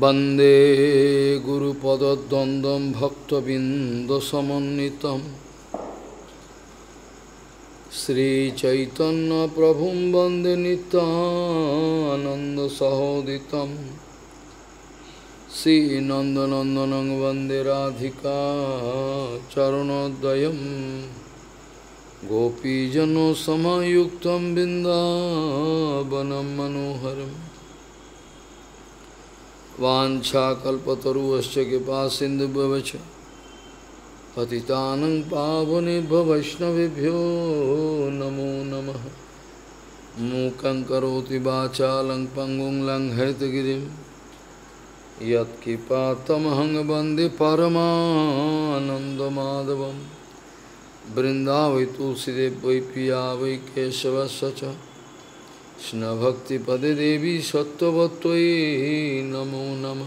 वंदे भक्तबिंदसमित श्रीचैतन प्रभु वंदे वन्दे श्रीनंदनंदन वंदे राधि राधिका गोपीजन सामुक्त बिंदव मनोहर वाछाकल्पतरुश्च कृपा सिंधुभ्यवच पति पावनेभ्य वैष्णवभ्यो नमो नम मूक करोति वाचा लंग पंगुं लंग हृतगिरी यत्किपातमहंग वंदे परमानंदमाधव बृंदावै तुलसीदेव वै पिया वै केशवश्च কৃষ্ণভক্তিপদে দেবী সত্যবত্তই নমো নম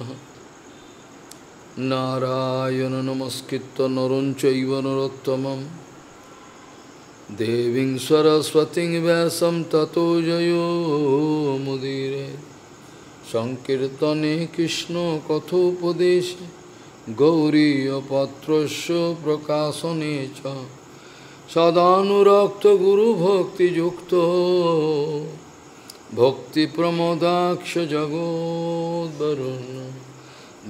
নারায়ণ নমস্কৃত নরঞ্চৈব নরোত্তম দেবী সরস্বতী ব্যাসম ততো জয়োমুদীরে সংকীর্তনে কৃষ্ণ কথোপদেশ গৌরীপত্র প্রকাশনে চ সদানুরক্ত গুরুভক্তিযুক্ত भक्तिप्रमोदाक्ष जगोद्वरुन्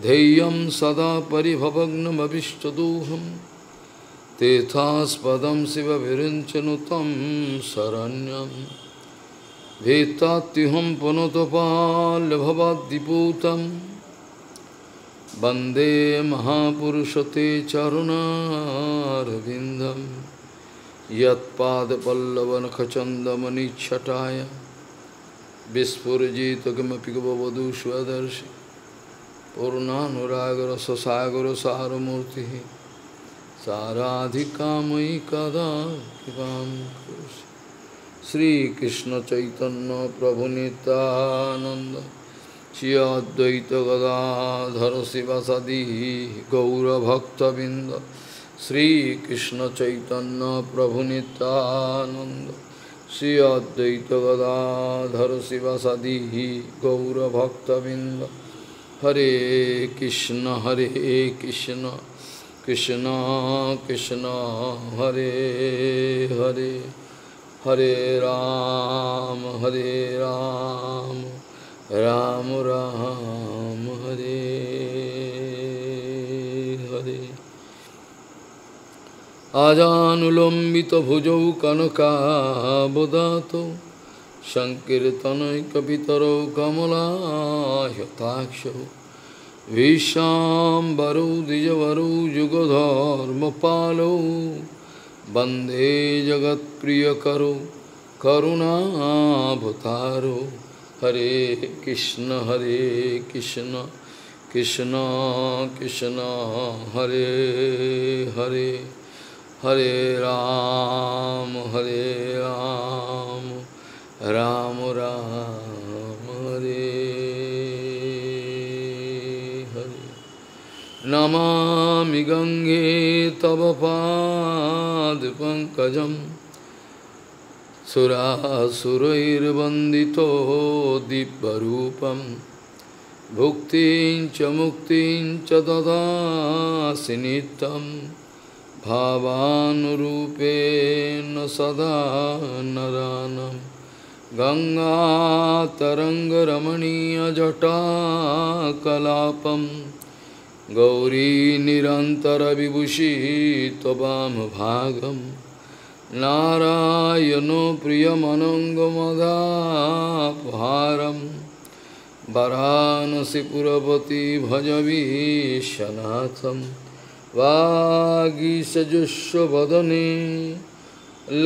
धैर्यं सदा परिभवग्नमभिष्टदोहं तेथास्पदं शिवभिरिञ्चनुतं शरण्यं भेत्तात्युहं पुनतपाल्भवाद्दिपूतं वन्दे महापुरुषते चरुणारविन्दं यत्पादपल्लवनखचन्दमनिच्छटाय विस्फुजित किमपि गवधु स्वदर्शि पूर्णानुरागरससागरसारमूर्तिः साराधिकामयि कदा कृपां करोषि श्रीकृष्णचैतन्यप्रभुनितानन्द श्री अद्वैतगदाधर शिवसदि गौरभक्तबिन्द श्रीकृष्णचैतन्यप्रभुनितानन्द श्री अद्वैत गदाधर शिव सदी गौरभक्तबिंद हरे कृष्ण हरे कृष्ण कृष्ण कृष्ण हरे हरे हरे राम हरे राम राम, राम अजानुलम्बित भुजौ कनकाबदात संकीर्तनय कपितर कमलाताक्ष विश्वाम्बरौ द्विजवरौ युगधर्म वंदे जगत प्रिय करो करुणाभुतारो हरे कृष्ण हरे कृष्ण कृष्ण कृष्ण हरे हरे हरे राम हरे राम राम राम हरे हरे नमा गंगे तव पाद पंकज दिव्यरूपं भुक्तिं च मुक्ति च भावानुरूपेण सदा नरानम गंगा तरंग रमणीय जटा कलापम गौरी नरानं गङ्गातरङ्गरमणीयजटाकलापं गौरीनिरन्तरविभूषी त्ववामभागं नारायणो प्रियमनङ्गमदापहारं वरानसिपुरपति भजवीशनाथम् वागीशजुष्वदने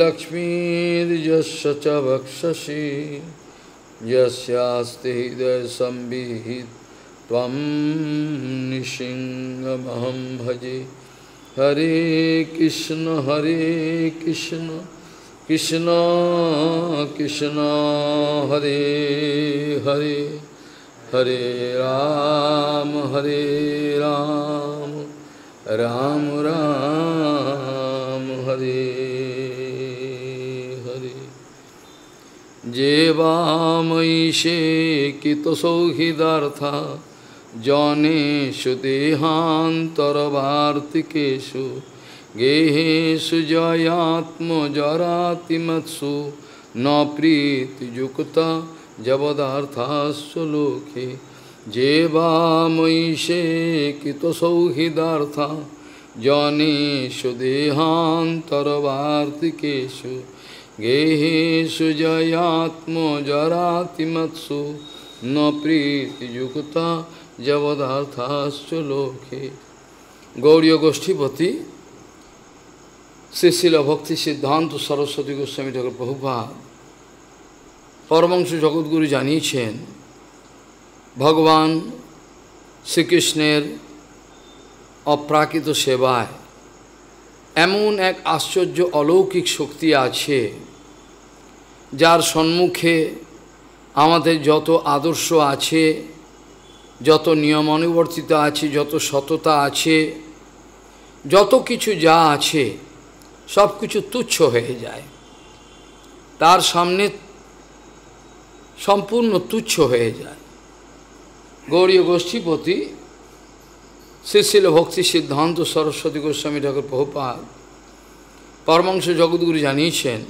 लक्ष्मीर्यस्य वक्षसि यस्यास्ति हृदयसंविहित त्वं निशिङ्गमहं भजे हरे कृष्ण हरे कृष्ण कृष्ण कृष्ण हरे हरे हरे राम हरे राम राम राम हरे हरे जेवामयिषे कितसौहृदार्था जौनेषु देहान्तरवार्तिकेषु गेहेषु जयात्मजरातिमत्सु न प्रीतियुक्ता जवदार्थास्वलोके लोके जेवामयिषे कृतसौहृदार्था जनेषु देहान्तरवार्तिकेषु गेहेषु जयात्मजरातिमत्सु न प्रीतियुक्ता जवदार्थाश्च लोके গৌরীয় গোষ্ঠীপতি শ্রীশিল ভক্তি সিদ্ধান্ত সরস্বতী গোস্বামী ঠাকুর প্রভুপাত পরমংশ জগৎগুরু জানিয়েছেন ভগবান শ্রীকৃষ্ণের অপ্রাকৃত সেবায় এমন এক আশ্চর্য অলৌকিক শক্তি আছে যার সম্মুখে আমাদের যত আদর্শ আছে যত নিয়ম অনুবর্তিত আছে যত সততা আছে যত কিছু যা আছে সব কিছু তুচ্ছ হয়ে যায় তার সামনে সম্পূর্ণ তুচ্ছ হয়ে যায় গৌরীয় গোষ্ঠীপতি শ্রীশিল ভক্তি সিদ্ধান্ত সরস্বতী গোস্বামী ঠাকুর প্রহুপাল পরমাংশ জগৎগুরু জানিয়েছেন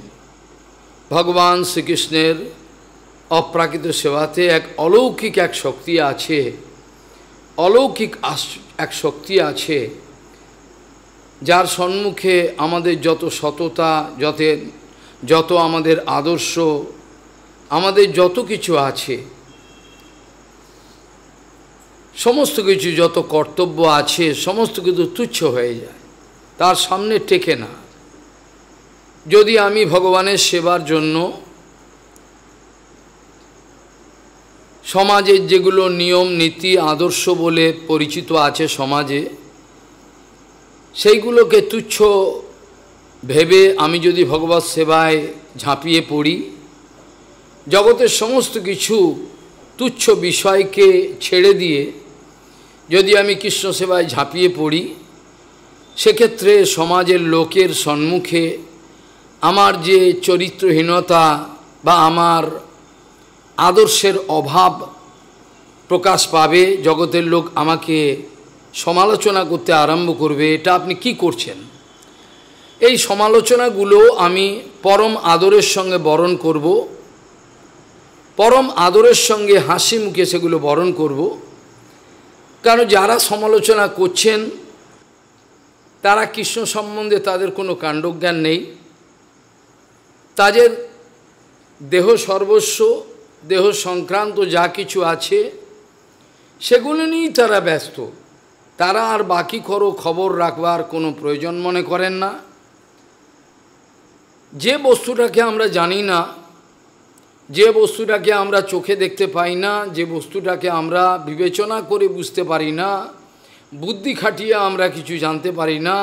ভগবান শ্রীকৃষ্ণের অপ্রাকৃত সেবাতে এক অলৌকিক এক শক্তি আছে অলৌকিক এক শক্তি আছে যার সম্মুখে আমাদের যত সততা যত যত আমাদের আদর্শ আমাদের যত কিছু আছে সমস্ত কিছু যত কর্তব্য আছে সমস্ত কিছু তুচ্ছ হয়ে যায় তার সামনে টেকে না যদি আমি ভগবানের সেবার জন্য সমাজের যেগুলো নিয়ম নীতি আদর্শ বলে পরিচিত আছে সমাজে সেইগুলোকে তুচ্ছ ভেবে আমি যদি ভগবত সেবায় ঝাঁপিয়ে পড়ি জগতের সমস্ত কিছু তুচ্ছ বিষয়কে ছেড়ে দিয়ে যদি আমি কৃষ্ণ সেবায় ঝাঁপিয়ে পড়ি সেক্ষেত্রে সমাজের লোকের সম্মুখে আমার যে চরিত্রহীনতা বা আমার আদর্শের অভাব প্রকাশ পাবে জগতের লোক আমাকে সমালোচনা করতে আরম্ভ করবে এটা আপনি কি করছেন এই সমালোচনাগুলো আমি পরম আদরের সঙ্গে বরণ করবো পরম আদরের সঙ্গে হাসি মুখে সেগুলো বরণ করব কারণ যারা সমালোচনা করছেন তারা কৃষ্ণ সম্বন্ধে তাদের কোনো কাণ্ডজ্ঞান নেই তাদের দেহ সর্বস্ব দেহ সংক্রান্ত যা কিছু আছে সেগুলো নিয়েই তারা ব্যস্ত তারা আর বাকি করো খবর রাখবার কোনো প্রয়োজন মনে করেন না যে বস্তুটাকে আমরা জানি না যে বস্তুটাকে আমরা চোখে দেখতে পাই না যে বস্তুটাকে আমরা বিবেচনা করে বুঝতে পারি না বুদ্ধি খাটিয়ে আমরা কিছু জানতে পারি না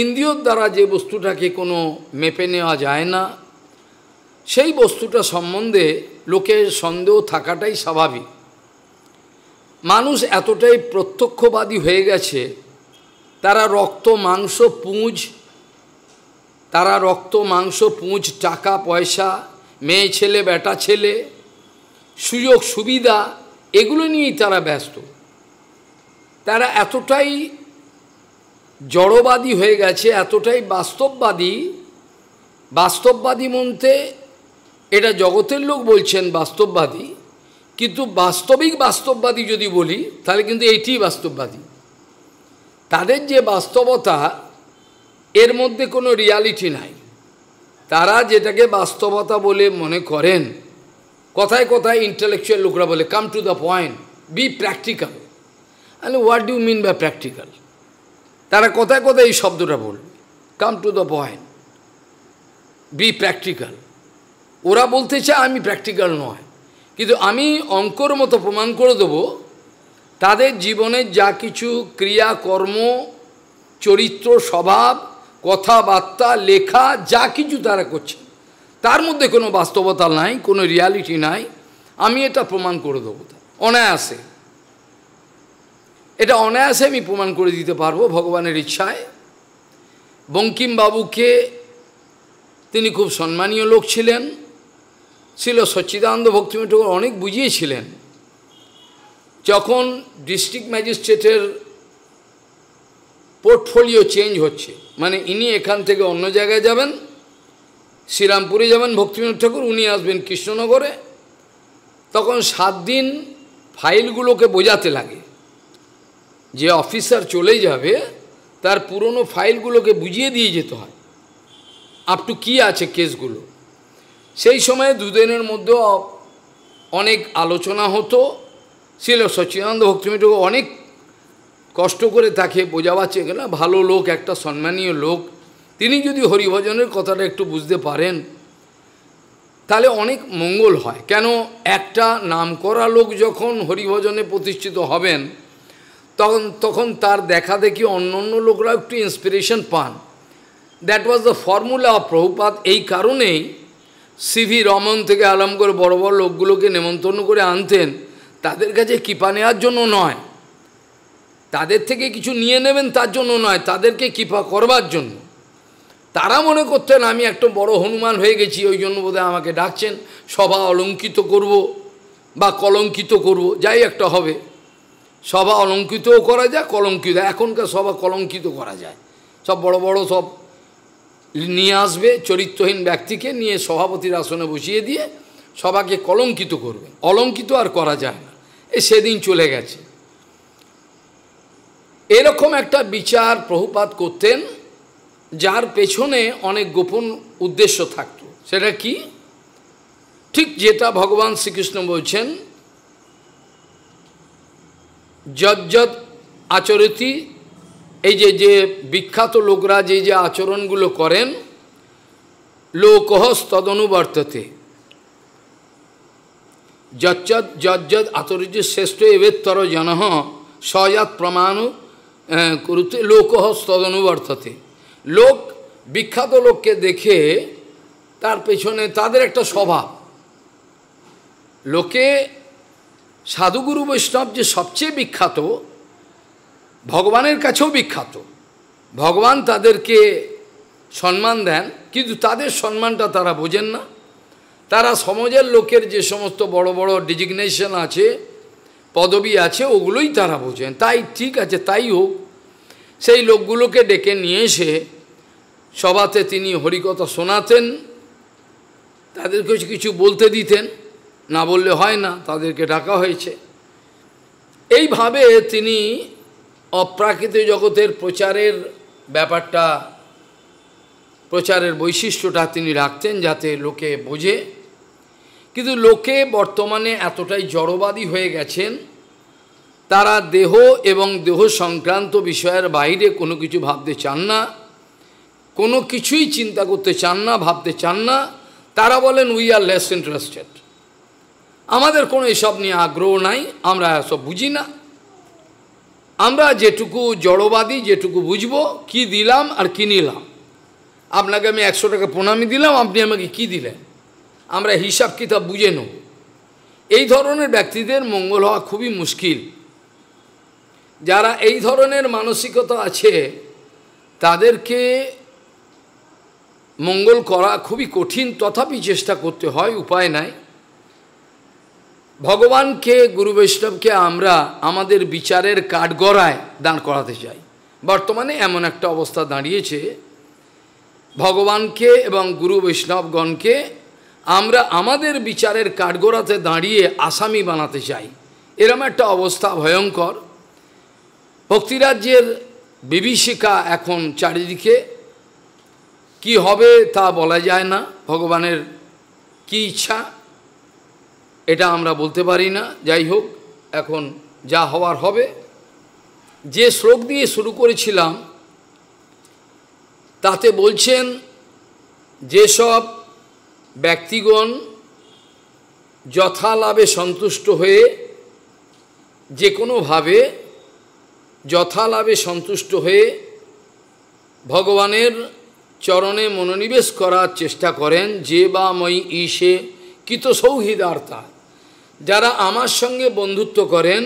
ইন্দ্রিয়র দ্বারা যে বস্তুটাকে কোনো মেপে নেওয়া যায় না সেই বস্তুটা সম্বন্ধে লোকের সন্দেহ থাকাটাই স্বাভাবিক মানুষ এতটাই প্রত্যক্ষবাদী হয়ে গেছে তারা রক্ত মাংস পুঁজ তারা রক্ত মাংস পুঁজ টাকা পয়সা মেয়ে ছেলে বেটা ছেলে সুযোগ সুবিধা এগুলো নিয়েই তারা ব্যস্ত তারা এতটাই জড়বাদী হয়ে গেছে এতটাই বাস্তববাদী বাস্তববাদী মনতে এটা জগতের লোক বলছেন বাস্তববাদী কিন্তু বাস্তবিক বাস্তববাদী যদি বলি তাহলে কিন্তু এইটি বাস্তববাদী তাদের যে বাস্তবতা এর মধ্যে কোনো রিয়ালিটি নাই তারা যেটাকে বাস্তবতা বলে মনে করেন কথায় কথায় ইন্টালেকচুয়াল লোকরা বলে come to the point be practical আরে what do mean by practical তারা কথায় কথায় এই শব্দটা বলবে come to the point be practical ওরা বলতে চায় আমি প্র্যাকটিক্যাল নয় কিন্তু আমি অঙ্কর মতো প্রমাণ করে দেব তাদের জীবনের যা কিছু ক্রিয়া কর্ম চরিত্র স্বভাব কথাবার্তা লেখা যা কিছু তারা করছে তার মধ্যে কোনো বাস্তবতা নাই কোনো রিয়ালিটি নাই আমি এটা প্রমাণ করে দেবো অনায়াসে এটা অনায়াসে আমি প্রমাণ করে দিতে পারবো ভগবানের ইচ্ছায় বঙ্কিমবাবুকে তিনি খুব সম্মানীয় লোক ছিলেন ছিল সচ্চিদানন্দ ভক্তিমঠ অনেক বুঝিয়েছিলেন যখন ডিস্ট্রিক্ট ম্যাজিস্ট্রেটের পোর্টফোলিও চেঞ্জ হচ্ছে মানে ইনি এখান থেকে অন্য জায়গায় যাবেন শ্রীরামপুরে যাবেন ভক্তিবিনোদ ঠাকুর উনি আসবেন কৃষ্ণনগরে তখন সাত দিন ফাইলগুলোকে বোঝাতে লাগে যে অফিসার চলে যাবে তার পুরনো ফাইলগুলোকে বুঝিয়ে দিয়ে যেতে হয় আপ টু কী আছে কেসগুলো সেই সময়ে দুদিনের মধ্যে অনেক আলোচনা হতো ছিল সচিদানন্দ ভক্তিমিঠ অনেক কষ্ট করে তাকে বোঝাবার গেলে ভালো লোক একটা সম্মানীয় লোক তিনি যদি হরিভজনের কথাটা একটু বুঝতে পারেন তাহলে অনেক মঙ্গল হয় কেন একটা নাম করা লোক যখন হরিভজনে প্রতিষ্ঠিত হবেন তখন তখন তার দেখা দেখি অন্য অন্য লোকরাও একটু ইন্সপিরেশন পান that was the formula of Prabhupada এই কারণেই সিভি রমন থেকে আরম্ভ করে বড় বড় লোকগুলোকে নেমন্তন্ন করে আনতেন তাদের কাছে কৃপা নেওয়ার জন্য নয় তাদের থেকে কিছু নিয়ে নেবেন তার জন্য নয় তাদেরকে কৃপা করবার জন্য তারা মনে করতেন আমি একটা বড় হনুমান হয়ে গেছি ওই জন্য বোধহয় আমাকে ডাকছেন সভা অলঙ্কিত করব বা কলঙ্কিত করব যাই একটা হবে সভা অলঙ্কিতও করা যায় কলঙ্কিত এখনকার সভা কলঙ্কিত করা যায় সব বড় বড় সব নিয়ে আসবে চরিত্রহীন ব্যক্তিকে নিয়ে সভাপতির আসনে বসিয়ে দিয়ে সভাকে কলঙ্কিত করবে অলঙ্কিত আর করা যায় না এ সেদিন চলে গেছে এরকম একটা বিচার প্রভুপাত করতেন যার পেছনে অনেক গোপন উদ্দেশ্য থাকত সেটা কি ঠিক যেটা ভগবান শ্রীকৃষ্ণ বলছেন যজ্জত আচরিতি এই যে যে বিখ্যাত লোকরা যে যে আচরণগুলো করেন লোকহস তদনুবর্ততে যজ্জৎ যজ্জত আচরিত শ্রেষ্ঠ এবেত্তর জনহ সজাত প্রমাণ করুতে হ্যাঁ, লোক তদনুবর্ততে লোক বিখ্যাত লোককে দেখে তার পেছনে তাদের একটা স্বভাব লোকে সাধুগুরু বৈষ্ণব যে সবচেয়ে বিখ্যাত ভগবানের কাছেও বিখ্যাত ভগবান তাদেরকে সম্মান দেন কিন্তু তাদের সম্মানটা তারা বোঝেন না তারা সমাজের লোকের যে সমস্ত বড় বড় ডিজিগনেশন আছে পদবি আছে ওগুলোই তারা বোঝেন তাই ঠিক আছে তাই হোক সেই লোকগুলোকে ডেকে নিয়ে এসে সভাতে তিনি হরিকথা শোনাতেন তাদেরকে কিছু বলতে দিতেন না বললে হয় না তাদেরকে ডাকা হয়েছে এইভাবে তিনি অপ্রাকৃত জগতের প্রচারের ব্যাপারটা প্রচারের বৈশিষ্ট্যটা তিনি রাখতেন যাতে লোকে বোঝে কিন্তু লোকে বর্তমানে এতটাই জড়বাদী হয়ে গেছেন তারা দেহ এবং দেহ সংক্রান্ত বিষয়ের বাইরে কোনো কিছু ভাবতে চান না কোনো কিছুই চিন্তা করতে চান না ভাবতে চান না তারা বলেন উই আর লেস ইন্টারেস্টেড আমাদের কোনো এসব নিয়ে আগ্রহ নাই আমরা এসব বুঝি না আমরা যেটুকু জড়বাদী যেটুকু বুঝব কি দিলাম আর কি নিলাম আপনাকে আমি একশো টাকা প্রণামী দিলাম আপনি আমাকে কি দিলেন আমরা হিসাব কিতাব বুঝে নেব এই ধরনের ব্যক্তিদের মঙ্গল হওয়া খুবই মুশকিল যারা এই ধরনের মানসিকতা আছে তাদেরকে মঙ্গল করা খুবই কঠিন তথাপি চেষ্টা করতে হয় উপায় নাই ভগবানকে গুরু বৈষ্ণবকে আমরা আমাদের বিচারের কাঠগড়ায় দাঁড় করাতে চাই বর্তমানে এমন একটা অবস্থা দাঁড়িয়েছে ভগবানকে এবং গুরু বৈষ্ণবগণকে আমরা আমাদের বিচারের কাঠগোড়াতে দাঁড়িয়ে আসামি বানাতে চাই এরম একটা অবস্থা ভয়ঙ্কর ভক্তিরাজ্যের বিভীষিকা এখন চারিদিকে কি হবে তা বলা যায় না ভগবানের কি ইচ্ছা এটা আমরা বলতে পারি না যাই হোক এখন যা হওয়ার হবে যে শ্লোক দিয়ে শুরু করেছিলাম তাতে বলছেন যেসব ব্যক্তিগণ যথালাভে সন্তুষ্ট হয়ে যে কোনোভাবে যথালাভে সন্তুষ্ট হয়ে ভগবানের চরণে মনোনিবেশ করার চেষ্টা করেন যে বা মই ঈশে কিত সৌহৃদার্থা যারা আমার সঙ্গে বন্ধুত্ব করেন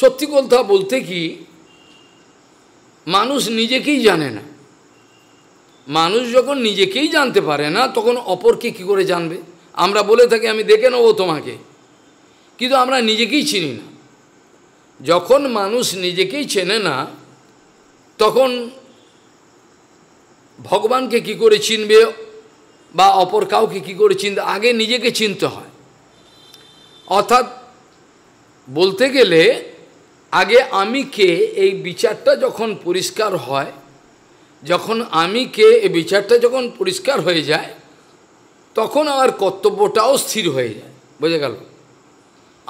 সত্যি কথা বলতে কি মানুষ নিজেকেই জানে না মানুষ যখন নিজেকেই জানতে পারে না তখন অপরকে কি করে জানবে আমরা বলে থাকি আমি দেখে নেবো তোমাকে কিন্তু আমরা নিজেকেই চিনি না যখন মানুষ নিজেকেই চেনে না তখন ভগবানকে কি করে চিনবে বা অপর কাউকে কি করে চিনতে আগে নিজেকে চিনতে হয় অর্থাৎ বলতে গেলে আগে আমি কে এই বিচারটা যখন পরিষ্কার হয় যখন আমি কে এই বিচারটা যখন পরিষ্কার হয়ে যায় তখন আমার কর্তব্যটাও স্থির হয়ে যায় বোঝা গেল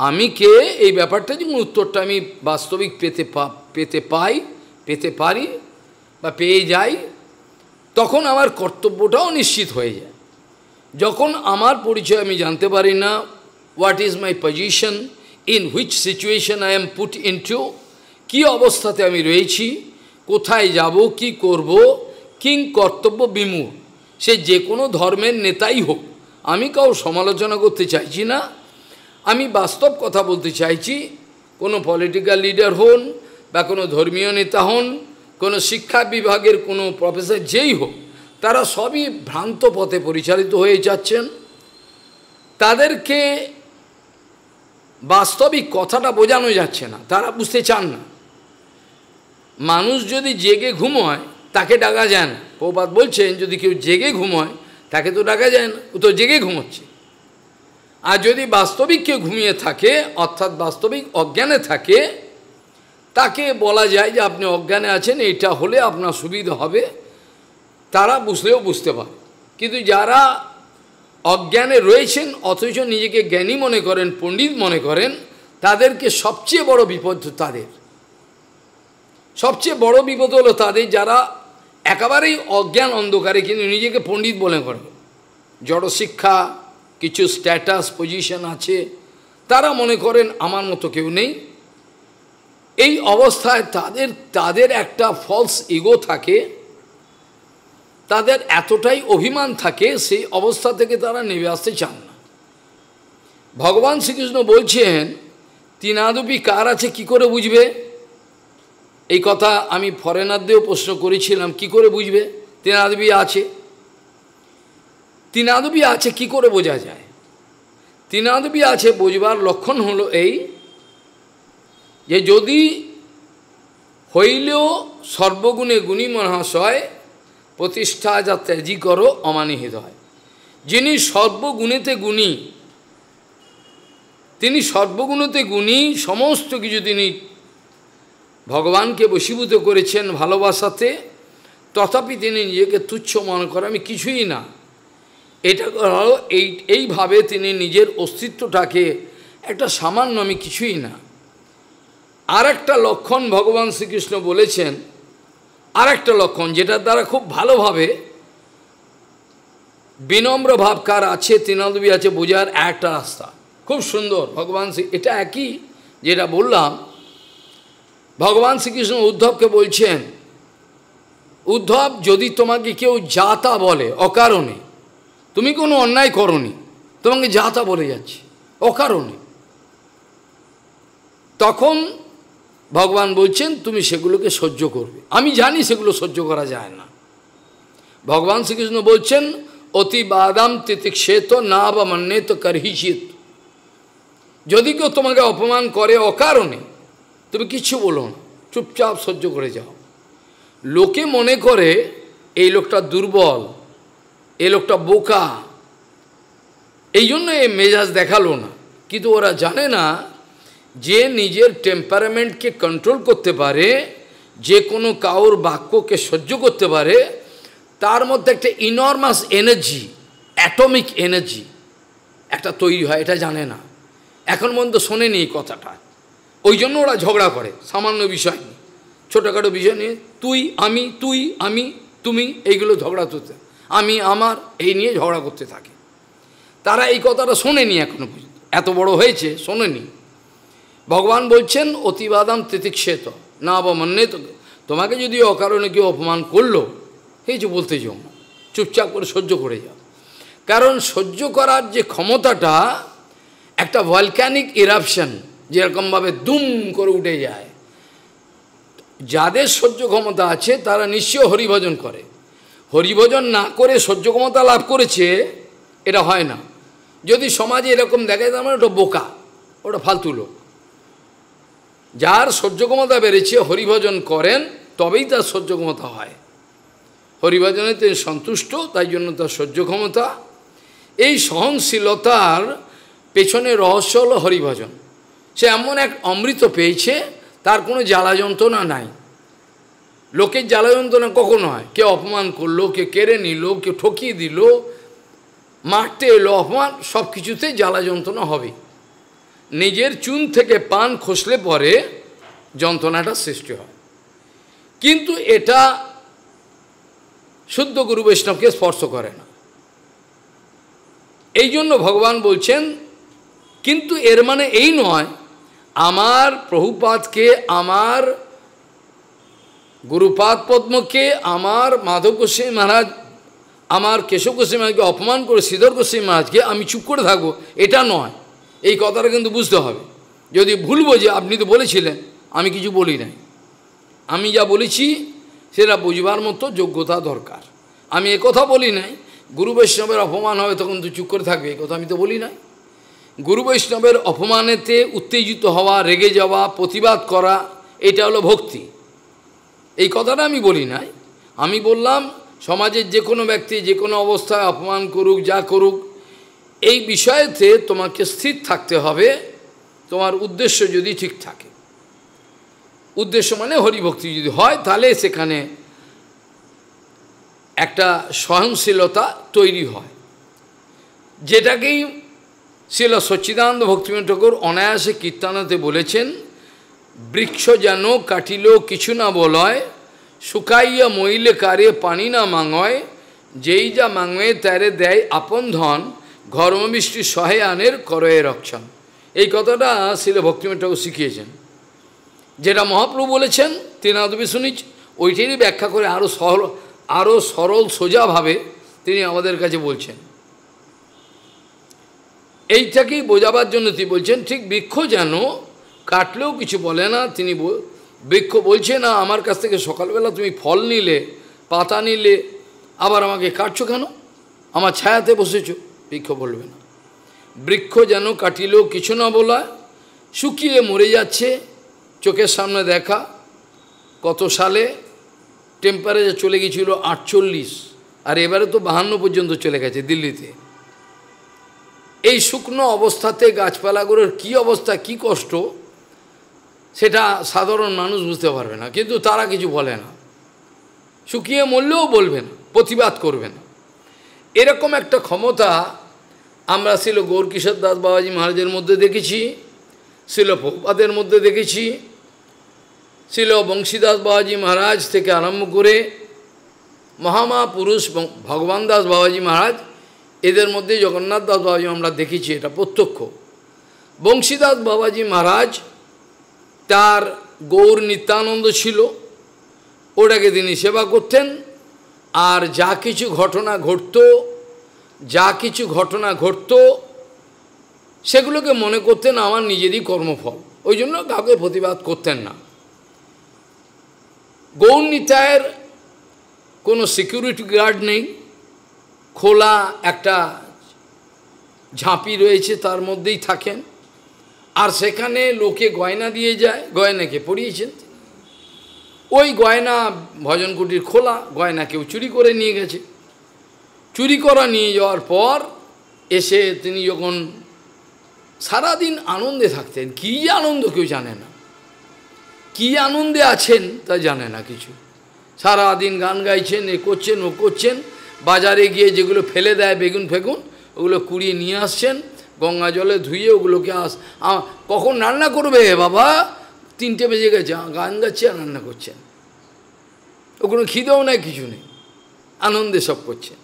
আমি কে এই ব্যাপারটা যখন উত্তরটা আমি বাস্তবিক পেতে পেতে পাই পেতে পারি বা পেয়ে যাই তখন আমার কর্তব্যটাও নিশ্চিত হয়ে যায় যখন আমার পরিচয় আমি জানতে পারি না what is my position in which situation I am put into কী অবস্থাতে আমি রয়েছি কোথায় যাব কি করব কিং কর্তব্য বিমুখ সে যে কোনো ধর্মের নেতাই হোক আমি কাউ সমালোচনা করতে চাইছি না আমি বাস্তব কথা বলতে চাইছি কোনো পলিটিক্যাল লিডার হন বা কোনো ধর্মীয় নেতা হন কোনো শিক্ষা বিভাগের কোনো প্রফেসর যেই হোক তারা সবই ভ্রান্ত পথে পরিচালিত হয়ে যাচ্ছেন তাদেরকে বাস্তবিক কথাটা বোঝানো যাচ্ছে না তারা বুঝতে চান না মানুষ যদি জেগে ঘুমোয় তাকে ডাকা যায় না প্রপাত বলছেন যদি কেউ জেগে ঘুমোয় তাকে তো ডাকা যায় না ও তো জেগে ঘুমোচ্ছে আর যদি বাস্তবিক কেউ ঘুমিয়ে থাকে অর্থাৎ বাস্তবিক অজ্ঞানে থাকে তাকে বলা যায় যে আপনি অজ্ঞানে আছেন এটা হলে আপনার সুবিধা হবে তারা বুঝলেও বুঝতে পারে কিন্তু যারা অজ্ঞানে রয়েছেন অথচ নিজেকে জ্ঞানী মনে করেন পণ্ডিত মনে করেন তাদেরকে সবচেয়ে বড় বিপদ তাদের সবচেয়ে বড় বিপদ হলো তাদের যারা একেবারেই অজ্ঞান অন্ধকারে কিন্তু নিজেকে পণ্ডিত বলে করে জড়শিক্ষা কিছু স্ট্যাটাস পজিশন আছে তারা মনে করেন আমার মতো কেউ নেই এই অবস্থায় তাদের তাদের একটা ফলস ইগো থাকে তাদের এতটাই অভিমান থাকে সেই অবস্থা থেকে তারা নেমে আসতে চান না ভগবান শ্রীকৃষ্ণ বলছেন তিনাদপি কার আছে কি করে বুঝবে এই কথা আমি ফরেনারদেরও প্রশ্ন করেছিলাম কি করে বুঝবে আদবি আছে আদবি আছে কি করে বোঝা যায় আদবি আছে বোঝবার লক্ষণ হলো এই যে যদি হইলেও সর্বগুণে গুণী মহাশয় প্রতিষ্ঠা যা ত্যাজি করো অমানিহিত হয় যিনি সর্বগুণেতে গুণী তিনি সর্বগুণতে গুণী সমস্ত কিছু তিনি ভগবানকে বশীভূত করেছেন ভালোবাসাতে তথাপি তিনি নিজেকে তুচ্ছ মনে করে আমি কিছুই না এটা এই এইভাবে তিনি নিজের অস্তিত্বটাকে একটা সামান্য আমি কিছুই না আর একটা লক্ষণ ভগবান শ্রীকৃষ্ণ বলেছেন আর একটা লক্ষণ যেটার দ্বারা খুব ভালোভাবে বিনম্র ভাবকার আছে তৃণদবী আছে বোঝার একটা রাস্তা খুব সুন্দর ভগবান শ্রী এটা একই যেটা বললাম ভগবান শ্রীকৃষ্ণ উদ্ধবকে বলছেন উদ্ধব যদি তোমাকে কেউ যাতা বলে অকারণে তুমি কোনো অন্যায় করনি তোমাকে যাতা বলে যাচ্ছে অকারণে তখন ভগবান বলছেন তুমি সেগুলোকে সহ্য করবে আমি জানি সেগুলো সহ্য করা যায় না ভগবান শ্রীকৃষ্ণ বলছেন অতি বাদাম তিতিক্ষেত না বা মন্যেত করহিচিত যদি কেউ তোমাকে অপমান করে অকারণে তুমি কিছু বলো চুপচাপ সহ্য করে যাও লোকে মনে করে এই লোকটা দুর্বল এই লোকটা বোকা এই জন্য এই মেজাজ দেখালো না কিন্তু ওরা জানে না যে নিজের টেম্পারামেন্টকে কন্ট্রোল করতে পারে যে কোনো কাউর বাক্যকে সহ্য করতে পারে তার মধ্যে একটা ইনর্মাস এনার্জি অ্যাটমিক এনার্জি একটা তৈরি হয় এটা জানে না এখন পর্যন্ত শোনেনি এই কথাটা ওই জন্য ওরা ঝগড়া করে সামান্য বিষয় নিয়ে ছোটোখাটো বিষয় নিয়ে তুই আমি তুই আমি তুমি এইগুলো ঝগড়া করতে আমি আমার এই নিয়ে ঝগড়া করতে থাকে তারা এই কথাটা শোনেনি এখনো পর্যন্ত এত বড় হয়েছে শোনেনি ভগবান বলছেন অতিবাদাম তিতিক্ষেত না অবমান্যে তো তোমাকে যদি অকারণে কেউ অপমান করলো এই যে বলতে যাও না চুপচাপ করে সহ্য করে যাও কারণ সহ্য করার যে ক্ষমতাটা একটা ভলক্যানিক ইরাপশান যেরকমভাবে দুম করে উঠে যায় যাদের সহ্য ক্ষমতা আছে তারা নিশ্চয় হরিভজন করে হরিভজন না করে সহ্য ক্ষমতা লাভ করেছে এটা হয় না যদি সমাজে এরকম দেখা যায় মানে ওটা বোকা ওটা ফালতু লোক যার সহ্য ক্ষমতা বেড়েছে হরিভজন করেন তবেই তার সহ্য ক্ষমতা হয় হরিভজনে তিনি সন্তুষ্ট তাই জন্য তার সহ্য ক্ষমতা এই সহনশীলতার পেছনে রহস্য হল হরিভজন সে এমন এক অমৃত পেয়েছে তার কোনো জ্বালা যন্ত্রণা নাই লোকের জ্বালা যন্ত্রণা কখনো হয় কে অপমান করলো কে কেড়ে নিল কে ঠকিয়ে দিল মারতে এলো অপমান সব কিছুতে জ্বালা যন্ত্রণা হবে নিজের চুন থেকে পান খসলে পরে যন্ত্রণাটা সৃষ্টি হয় কিন্তু এটা শুদ্ধ গুরু বৈষ্ণবকে স্পর্শ করে না এই জন্য ভগবান বলছেন কিন্তু এর মানে এই নয় আমার প্রভুপাদকে আমার গুরুপাদ পদ্মকে আমার মাধবকোশী মহারাজ আমার কেশব মহারাজকে অপমান করে শ্রীধর গোস্বামী মহারাজকে আমি চুপ করে থাকবো এটা নয় এই কথাটা কিন্তু বুঝতে হবে যদি ভুলবো যে আপনি তো বলেছিলেন আমি কিছু বলি নাই আমি যা বলেছি সেটা বুঝবার মতো যোগ্যতা দরকার আমি কথা বলি নাই গুরু বৈষ্ণবের অপমান হবে তখন তো চুপ করে থাকবে এই কথা আমি তো বলি নাই গুরু বৈষ্ণবের অপমানেতে উত্তেজিত হওয়া রেগে যাওয়া প্রতিবাদ করা এটা হলো ভক্তি এই কথাটা আমি বলি নাই আমি বললাম সমাজের যে কোনো ব্যক্তি যে কোনো অবস্থায় অপমান করুক যা করুক এই বিষয়েতে তোমাকে স্থির থাকতে হবে তোমার উদ্দেশ্য যদি ঠিক থাকে উদ্দেশ্য মানে হরিভক্তি যদি হয় তাহলে সেখানে একটা সহনশীলতা তৈরি হয় যেটাকেই শিল সচ্চিদানন্দ ভক্তিমন ঠাকুর অনায়াসে কীর্তনাতে বলেছেন বৃক্ষ যেন কাটিলেও কিছু না বলয় শুকাইয়া মইলে কারে পানি না মাঙয় যেই যা মাঙয়ে তারে দেয় আপন ধন ঘর্মবৃষ্টি সহে আনের করয়ে রক্ষণ এই কথাটা শিল ভক্তিমন ঠাকুর শিখিয়েছেন যেটা মহাপ্রভু বলেছেন তিনি আদবি শুনিচ ওইটারই ব্যাখ্যা করে আরও সরল আরও সরল সোজাভাবে তিনি আমাদের কাছে বলছেন এইটাকেই বোঝাবার জন্য তিনি বলছেন ঠিক বৃক্ষ যেন কাটলেও কিছু বলে না তিনি বৃক্ষ বলছে না আমার কাছ থেকে সকালবেলা তুমি ফল নিলে পাতা নিলে আবার আমাকে কাটছো কেন আমার ছায়াতে বসেছ বৃক্ষ বলবে না বৃক্ষ যেন কাটিলেও কিছু না বলা শুকিয়ে মরে যাচ্ছে চোখের সামনে দেখা কত সালে টেম্পারেচার চলে গিয়েছিল আটচল্লিশ আর এবারে তো বাহান্ন পর্যন্ত চলে গেছে দিল্লিতে এই শুকনো অবস্থাতে গাছপালাগুলোর কি অবস্থা কি কষ্ট সেটা সাধারণ মানুষ বুঝতে পারবে না কিন্তু তারা কিছু বলে না শুকিয়ে মরলেও বলবেন প্রতিবাদ করবে না এরকম একটা ক্ষমতা আমরা ছিল গৌরকিশোর দাস বাবাজি মহারাজের মধ্যে দেখেছি ছিল প্রপাদের মধ্যে দেখেছি ছিল বংশীদাস বাবাজি মহারাজ থেকে আরম্ভ করে মহামা পুরুষ ভগবান দাস বাবাজি মহারাজ এদের মধ্যে জগন্নাথ দাস বাবাজি আমরা দেখেছি এটা প্রত্যক্ষ বংশীদাস বাবাজি মহারাজ তার গৌর নিত্যানন্দ ছিল ওটাকে তিনি সেবা করতেন আর যা কিছু ঘটনা ঘটত যা কিছু ঘটনা ঘটত সেগুলোকে মনে করতেন আমার নিজেরই কর্মফল ওই জন্য কাউকে প্রতিবাদ করতেন না গৌর নিতায়ের কোনো সিকিউরিটি গার্ড নেই খোলা একটা ঝাঁপি রয়েছে তার মধ্যেই থাকেন আর সেখানে লোকে গয়না দিয়ে যায় গয়নাকে পরিয়েছেন ওই গয়না ভজন কুটির খোলা গয়না কেউ চুরি করে নিয়ে গেছে চুরি করা নিয়ে যাওয়ার পর এসে তিনি যখন সারাদিন আনন্দে থাকতেন কী আনন্দ কেউ জানে না কী আনন্দে আছেন তা জানে না কিছু সারাদিন গান গাইছেন এ করছেন ও করছেন বাজারে গিয়ে যেগুলো ফেলে দেয় বেগুন ফেগুন ওগুলো কুড়িয়ে নিয়ে আসছেন গঙ্গা জলে ধুয়ে ওগুলোকে আস কখন রান্না করবে বাবা তিনটে বেজে গেছে গান গাচ্ছে আর রান্না করছেন ওগুলো খিদেও নাই কিছু নেই আনন্দে সব করছেন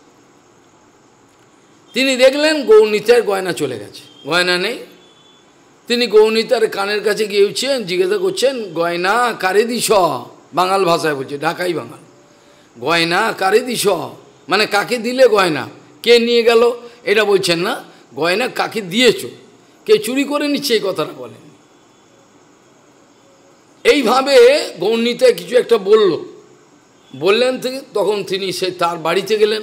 তিনি দেখলেন গৌনিতার গয়না চলে গেছে গয়না নেই তিনি গৌনিতার কানের কাছে গিয়েছেন জিজ্ঞাসা করছেন গয়না কারে দিস বাঙাল ভাষায় বলছে ঢাকাই বাঙাল গয়না কারে দিস মানে কাকে দিলে গয়না কে নিয়ে গেল এটা বলছেন না গয়না কাকে দিয়েছ কে চুরি করে নিচ্ছে এই কথাটা বলেন এইভাবে গৌণীতে কিছু একটা বলল বললেন থেকে তখন তিনি সে তার বাড়িতে গেলেন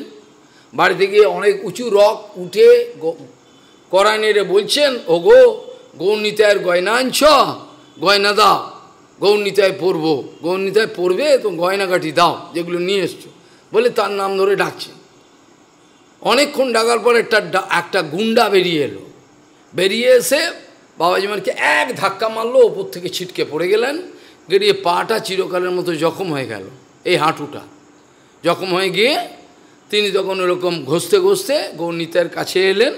বাড়িতে গিয়ে অনেক উঁচু রক উঠে করানেরে বলছেন ও গো গৌণীতায়ের গয়না আনছ গয়না দাও গৌণীতায় পরবো গৌণীতায় পরবে তো গয়নাকাটি দাও যেগুলো নিয়ে এসছো বলে তার নাম ধরে ডাকছে অনেকক্ষণ ডাকার পর একটা একটা গুন্ডা বেরিয়ে এলো বেরিয়ে এসে জীবনকে এক ধাক্কা মারলো ওপর থেকে ছিটকে পড়ে গেলেন গেড়িয়ে পাটা চিরকালের মতো জখম হয়ে গেল এই হাঁটুটা জখম হয়ে গিয়ে তিনি তখন ওরকম ঘষতে ঘষতে গৌণিতের কাছে এলেন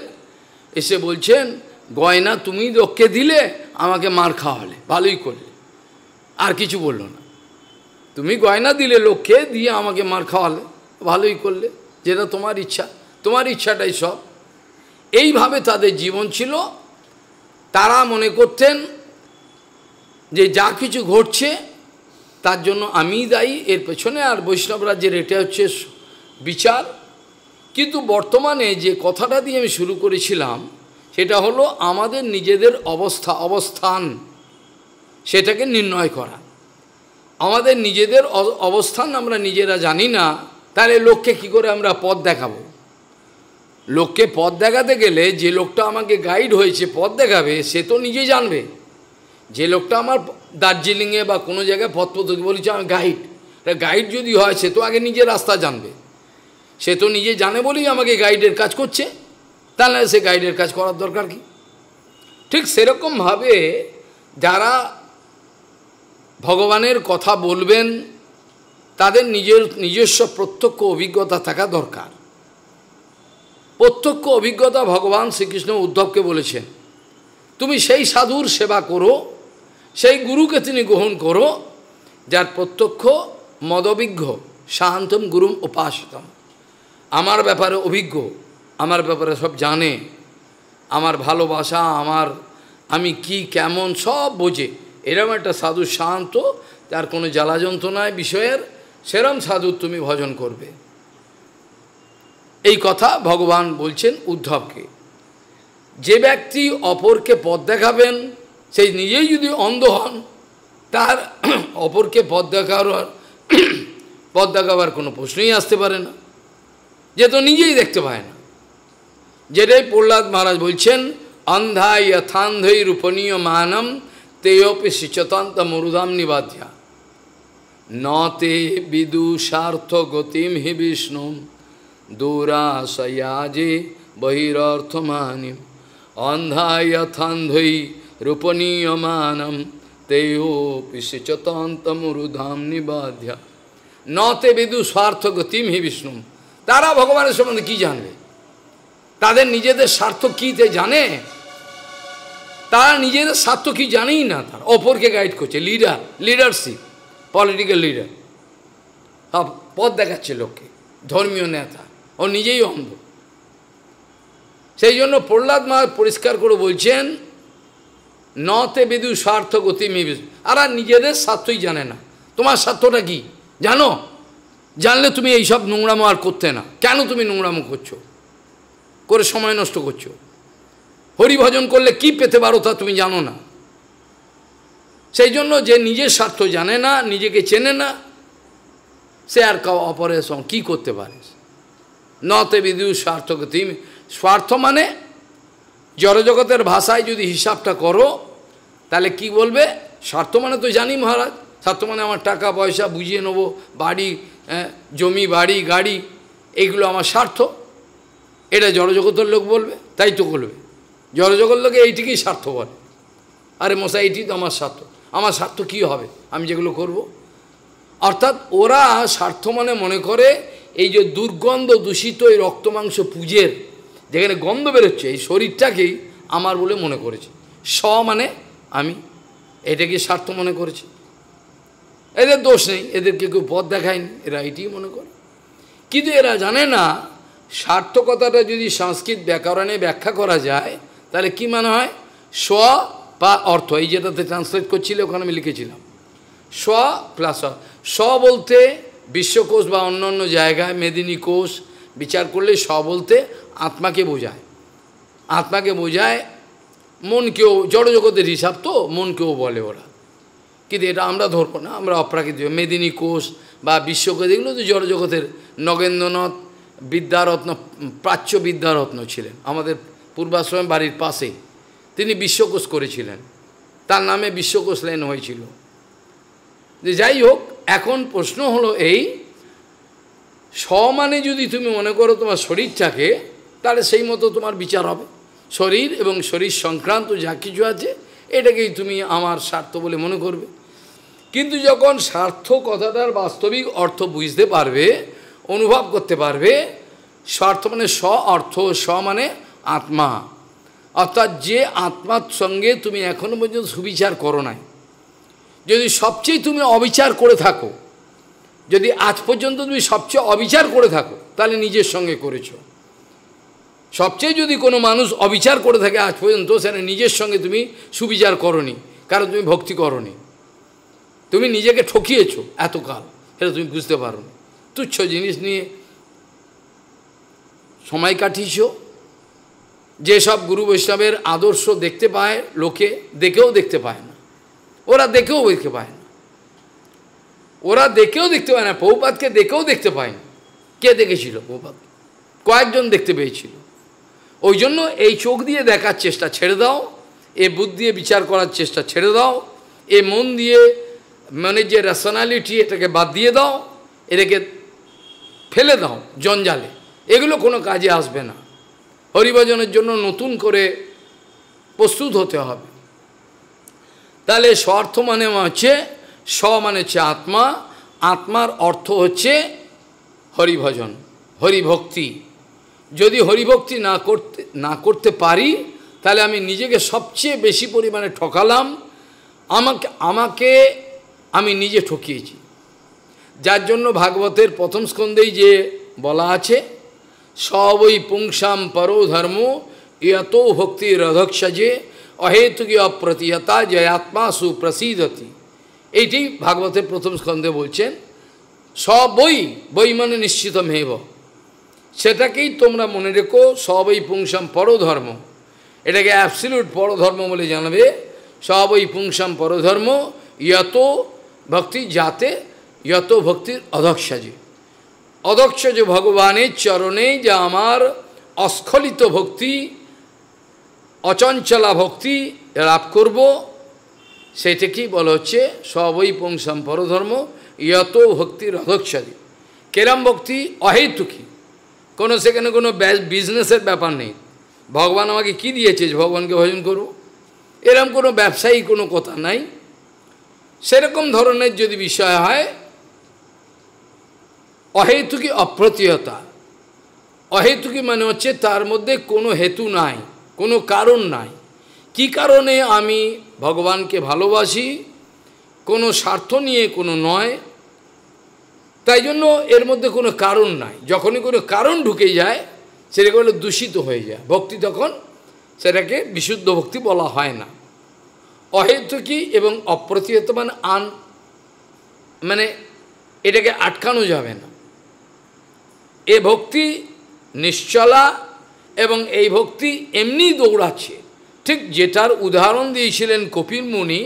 এসে বলছেন গয়না তুমি লোককে দিলে আমাকে মার খাওয়ালে ভালোই করলে আর কিছু বলল না তুমি গয়না দিলে লোককে দিয়ে আমাকে মার খাওয়ালে ভালোই করলে যেটা তোমার ইচ্ছা তোমার ইচ্ছাটাই সব এইভাবে তাদের জীবন ছিল তারা মনে করতেন যে যা কিছু ঘটছে তার জন্য আমি দায়ী এর পেছনে আর বৈষ্ণব রাজ্যের এটা হচ্ছে বিচার কিন্তু বর্তমানে যে কথাটা দিয়ে আমি শুরু করেছিলাম সেটা হলো আমাদের নিজেদের অবস্থা অবস্থান সেটাকে নির্ণয় করা আমাদের নিজেদের অবস্থান আমরা নিজেরা জানি না তাহলে লোককে কি করে আমরা পথ দেখাবো লোককে পথ দেখাতে গেলে যে লোকটা আমাকে গাইড হয়েছে পথ দেখাবে সে তো নিজে জানবে যে লোকটা আমার দার্জিলিংয়ে বা কোনো জায়গায় পথ পদ্ধতি বলেছে আমার গাইড তা গাইড যদি হয় সে তো আগে নিজে রাস্তা জানবে সে তো নিজে জানে বলেই আমাকে গাইডের কাজ করছে তাহলে সে গাইডের কাজ করার দরকার কি ঠিক সেরকমভাবে যারা ভগবানের কথা বলবেন তাদের নিজের নিজস্ব প্রত্যক্ষ অভিজ্ঞতা থাকা দরকার প্রত্যক্ষ অভিজ্ঞতা ভগবান শ্রীকৃষ্ণ উদ্ধবকে বলেছেন তুমি সেই সাধুর সেবা করো সেই গুরুকে তিনি গ্রহণ করো যার প্রত্যক্ষ মদবিজ্ঞ সাহান্তম গুরুম উপাসিতম আমার ব্যাপারে অভিজ্ঞ আমার ব্যাপারে সব জানে আমার ভালোবাসা আমার আমি কি কেমন সব বোঝে এরম একটা সাধু শান্ত তার কোনো জ্বালা যন্ত্রণায় বিষয়ের সেরম সাধু তুমি ভজন করবে এই কথা ভগবান বলছেন উদ্ধবকে যে ব্যক্তি অপরকে পথ দেখাবেন সেই নিজেই যদি অন্ধ হন তার অপরকে পথ দেখাবার পথ দেখাবার কোনো প্রশ্নই আসতে পারে না যে তো নিজেই দেখতে পায় না যেটাই প্রহ্লাদ মহারাজ বলছেন অন্ধায় ইয়থান্ধই রূপনীয় মানম তেয়োপি শিচতান্ত মরুধাম নিবাধ্যা নতে বিদুষার্থ গতিম হি বিষ্ণু দূরাশয়াজে বহিরর্থমানিম অন্ধায়থান্ধৈ রূপনীয়মানম তেয়োপি শিচতান্ত মরুধাম নিবাধ্যা নতে বিদু স্বার্থ গতিম হি বিষ্ণু তারা ভগবানের সম্বন্ধে কি জানবে তাদের নিজেদের স্বার্থ কী তে জানে তারা নিজেদের স্বার্থ কি জানেই না তারা অপরকে গাইড করছে লিডার লিডারশিপ পলিটিক্যাল লিডার সব পথ দেখাচ্ছে লোককে ধর্মীয় নেতা ও নিজেই অন্ধ সেই জন্য প্রহ্লাদ মা পরিষ্কার করে বলছেন নতে বিদু স্বার্থ গতি মেবি আর নিজেদের স্বার্থই জানে না তোমার স্বার্থটা কি জানো জানলে তুমি এইসব নোংরামো আর করতে না কেন তুমি নোংরামো করছো করে সময় নষ্ট করছো হরিভজন করলে কি পেতে পারো তা তুমি জানো না সেই জন্য যে নিজের স্বার্থ জানে না নিজেকে চেনে না সে আর কাউ অপরের সঙ্গে কী করতে পারে নতে বিদু স্বার্থকে তুমি স্বার্থ মানে জড়জগতের ভাষায় যদি হিসাবটা করো তাহলে কি বলবে স্বার্থ মানে তো জানি মহারাজ স্বার্থ মানে আমার টাকা পয়সা বুঝিয়ে নেবো বাড়ি জমি বাড়ি গাড়ি এগুলো আমার স্বার্থ এটা জড়জগতের লোক বলবে তাই তো বলবে জড়জগল লোকে এইটিকেই স্বার্থ বলে আরে মশাই এইটি তো আমার স্বার্থ আমার স্বার্থ কি হবে আমি যেগুলো করব। অর্থাৎ ওরা স্বার্থ মানে মনে করে এই যে দুর্গন্ধ দূষিত এই রক্ত মাংস পুজের যেখানে গন্ধ বেরোচ্ছে এই শরীরটাকেই আমার বলে মনে করেছে স মানে আমি এটাকে স্বার্থ মনে করেছি এদের দোষ নেই এদেরকে কেউ পথ দেখায়নি এরা এটি মনে করে কিন্তু এরা জানে না সার্থকতাটা যদি সংস্কৃত ব্যাকরণে ব্যাখ্যা করা যায় তাহলে কি মানে হয় স্ব বা অর্থ এই যেটাতে ট্রান্সলেট করছিলে ওখানে আমি লিখেছিলাম স্ব প্লাস স্ব বলতে বিশ্বকোষ বা অন্য অন্য জায়গায় মেদিনী কোষ বিচার করলে স্ব বলতে আত্মাকে বোঝায় আত্মাকে বোঝায় মনকেও জড়জগতের হিসাব তো মনকেও বলে ওরা কিন্তু এটা আমরা ধরবো না আমরা অপ্রাকৃতিক মেদিনী কোষ বা বিশ্বকোষ এগুলো তো জড়জগতের নগেন্দ্রনাথ বিদ্যারত্ন প্রাচ্য বিদ্যারত্ন ছিলেন আমাদের পূর্বাশ্রমে বাড়ির পাশে তিনি বিশ্বকোষ করেছিলেন তার নামে বিশ্বকোষ লেন হয়েছিল যে যাই হোক এখন প্রশ্ন হলো এই সমানে মানে যদি তুমি মনে করো তোমার শরীরটাকে তাহলে সেই মতো তোমার বিচার হবে শরীর এবং শরীর সংক্রান্ত যা কিছু আছে এটাকেই তুমি আমার স্বার্থ বলে মনে করবে কিন্তু যখন স্বার্থ কথাটার বাস্তবিক অর্থ বুঝতে পারবে অনুভব করতে পারবে স্বার্থ মানে স্ব অর্থ স্ব মানে আত্মা অর্থাৎ যে আত্মার সঙ্গে তুমি এখনো পর্যন্ত সুবিচার করো নাই যদি সবচেয়ে তুমি অবিচার করে থাকো যদি আজ পর্যন্ত তুমি সবচেয়ে অবিচার করে থাকো তাহলে নিজের সঙ্গে করেছো সবচেয়ে যদি কোনো মানুষ অবিচার করে থাকে আজ পর্যন্ত সেটা নিজের সঙ্গে তুমি সুবিচার করনি কারণ তুমি ভক্তি করনি তুমি নিজেকে ঠকিয়েছ এতকাল সেটা তুমি বুঝতে পারো তুচ্ছ জিনিস নিয়ে সময় কাটিয়েছ যেসব গুরু বৈষ্ণবের আদর্শ দেখতে পায় লোকে দেখেও দেখতে পায় না ওরা দেখেও দেখতে পায় না ওরা দেখেও দেখতে পায় না পৌপাতকে দেখেও দেখতে পায় না কে দেখেছিল পৌপাত কয়েকজন দেখতে পেয়েছিল ওই জন্য এই চোখ দিয়ে দেখার চেষ্টা ছেড়ে দাও এ বুদ্ধি দিয়ে বিচার করার চেষ্টা ছেড়ে দাও এ মন দিয়ে মানে যে রেশনালিটি এটাকে বাদ দিয়ে দাও এটাকে ফেলে দাও জঞ্জালে এগুলো কোনো কাজে আসবে না হরিভজনের জন্য নতুন করে প্রস্তুত হতে হবে তাহলে অর্থ মানে হচ্ছে স্ব মানে হচ্ছে আত্মা আত্মার অর্থ হচ্ছে হরিভজন হরিভক্তি যদি হরিভক্তি না করতে না করতে পারি তাহলে আমি নিজেকে সবচেয়ে বেশি পরিমাণে ঠকালাম আমাকে আমাকে আমি নিজে ঠকিয়েছি যার জন্য ভাগবতের প্রথম স্কন্ধেই যে বলা আছে সবই পুংসাম পরো ধর্ম ইয়ত ভক্তি রধক্ষজে অহেতুকি অপ্রতিহতা জয়াত্মা সুপ্রসিদ্ধতি এইটি ভাগবতের প্রথম স্কন্ধে বলছেন সবই বই মানে নিশ্চিত মেব সেটাকেই তোমরা মনে রেখো সবই পুংসাম ধর্ম এটাকে অ্যাবসিলিউট পরধর্ম বলে জানাবে সবই পুংসাম পরধর্ম ইয়ত ভক্তি যাতে ইয়ত ভক্তির অধক্ষজে অদক্ষ যে ভগবানের চরণে যে আমার অস্খলিত ভক্তি অচঞ্চলা ভক্তি লাভ করব সেটাকেই বলা হচ্ছে সবই পুংসম পরধর্ম ইয়ত ভক্তি রদক্ষাদি কেরাম ভক্তি অহেতুকি কোনো সেখানে কোনো বিজনেসের ব্যাপার নেই ভগবান আমাকে কি দিয়েছে যে ভগবানকে ভজন করব এরম কোনো ব্যবসায়ী কোনো কথা নাই সেরকম ধরনের যদি বিষয় হয় অহেতুকি অপ্রতিহতা অহেতুকি মানে হচ্ছে তার মধ্যে কোনো হেতু নাই কোনো কারণ নাই কি কারণে আমি ভগবানকে ভালোবাসি কোনো স্বার্থ নিয়ে কোনো নয় তাই জন্য এর মধ্যে কোনো কারণ নাই যখনই কোনো কারণ ঢুকে যায় সেটাকে হলো দূষিত হয়ে যায় ভক্তি তখন সেটাকে বিশুদ্ধ ভক্তি বলা হয় না অহেতুকি এবং অপ্রতিহত মানে আন মানে এটাকে আটকানো যাবে না এ ভক্তি নিশ্চলা এবং এই ভক্তি এমনি দৌড়াচ্ছে ঠিক যেটার উদাহরণ দিয়েছিলেন কপিল মুনি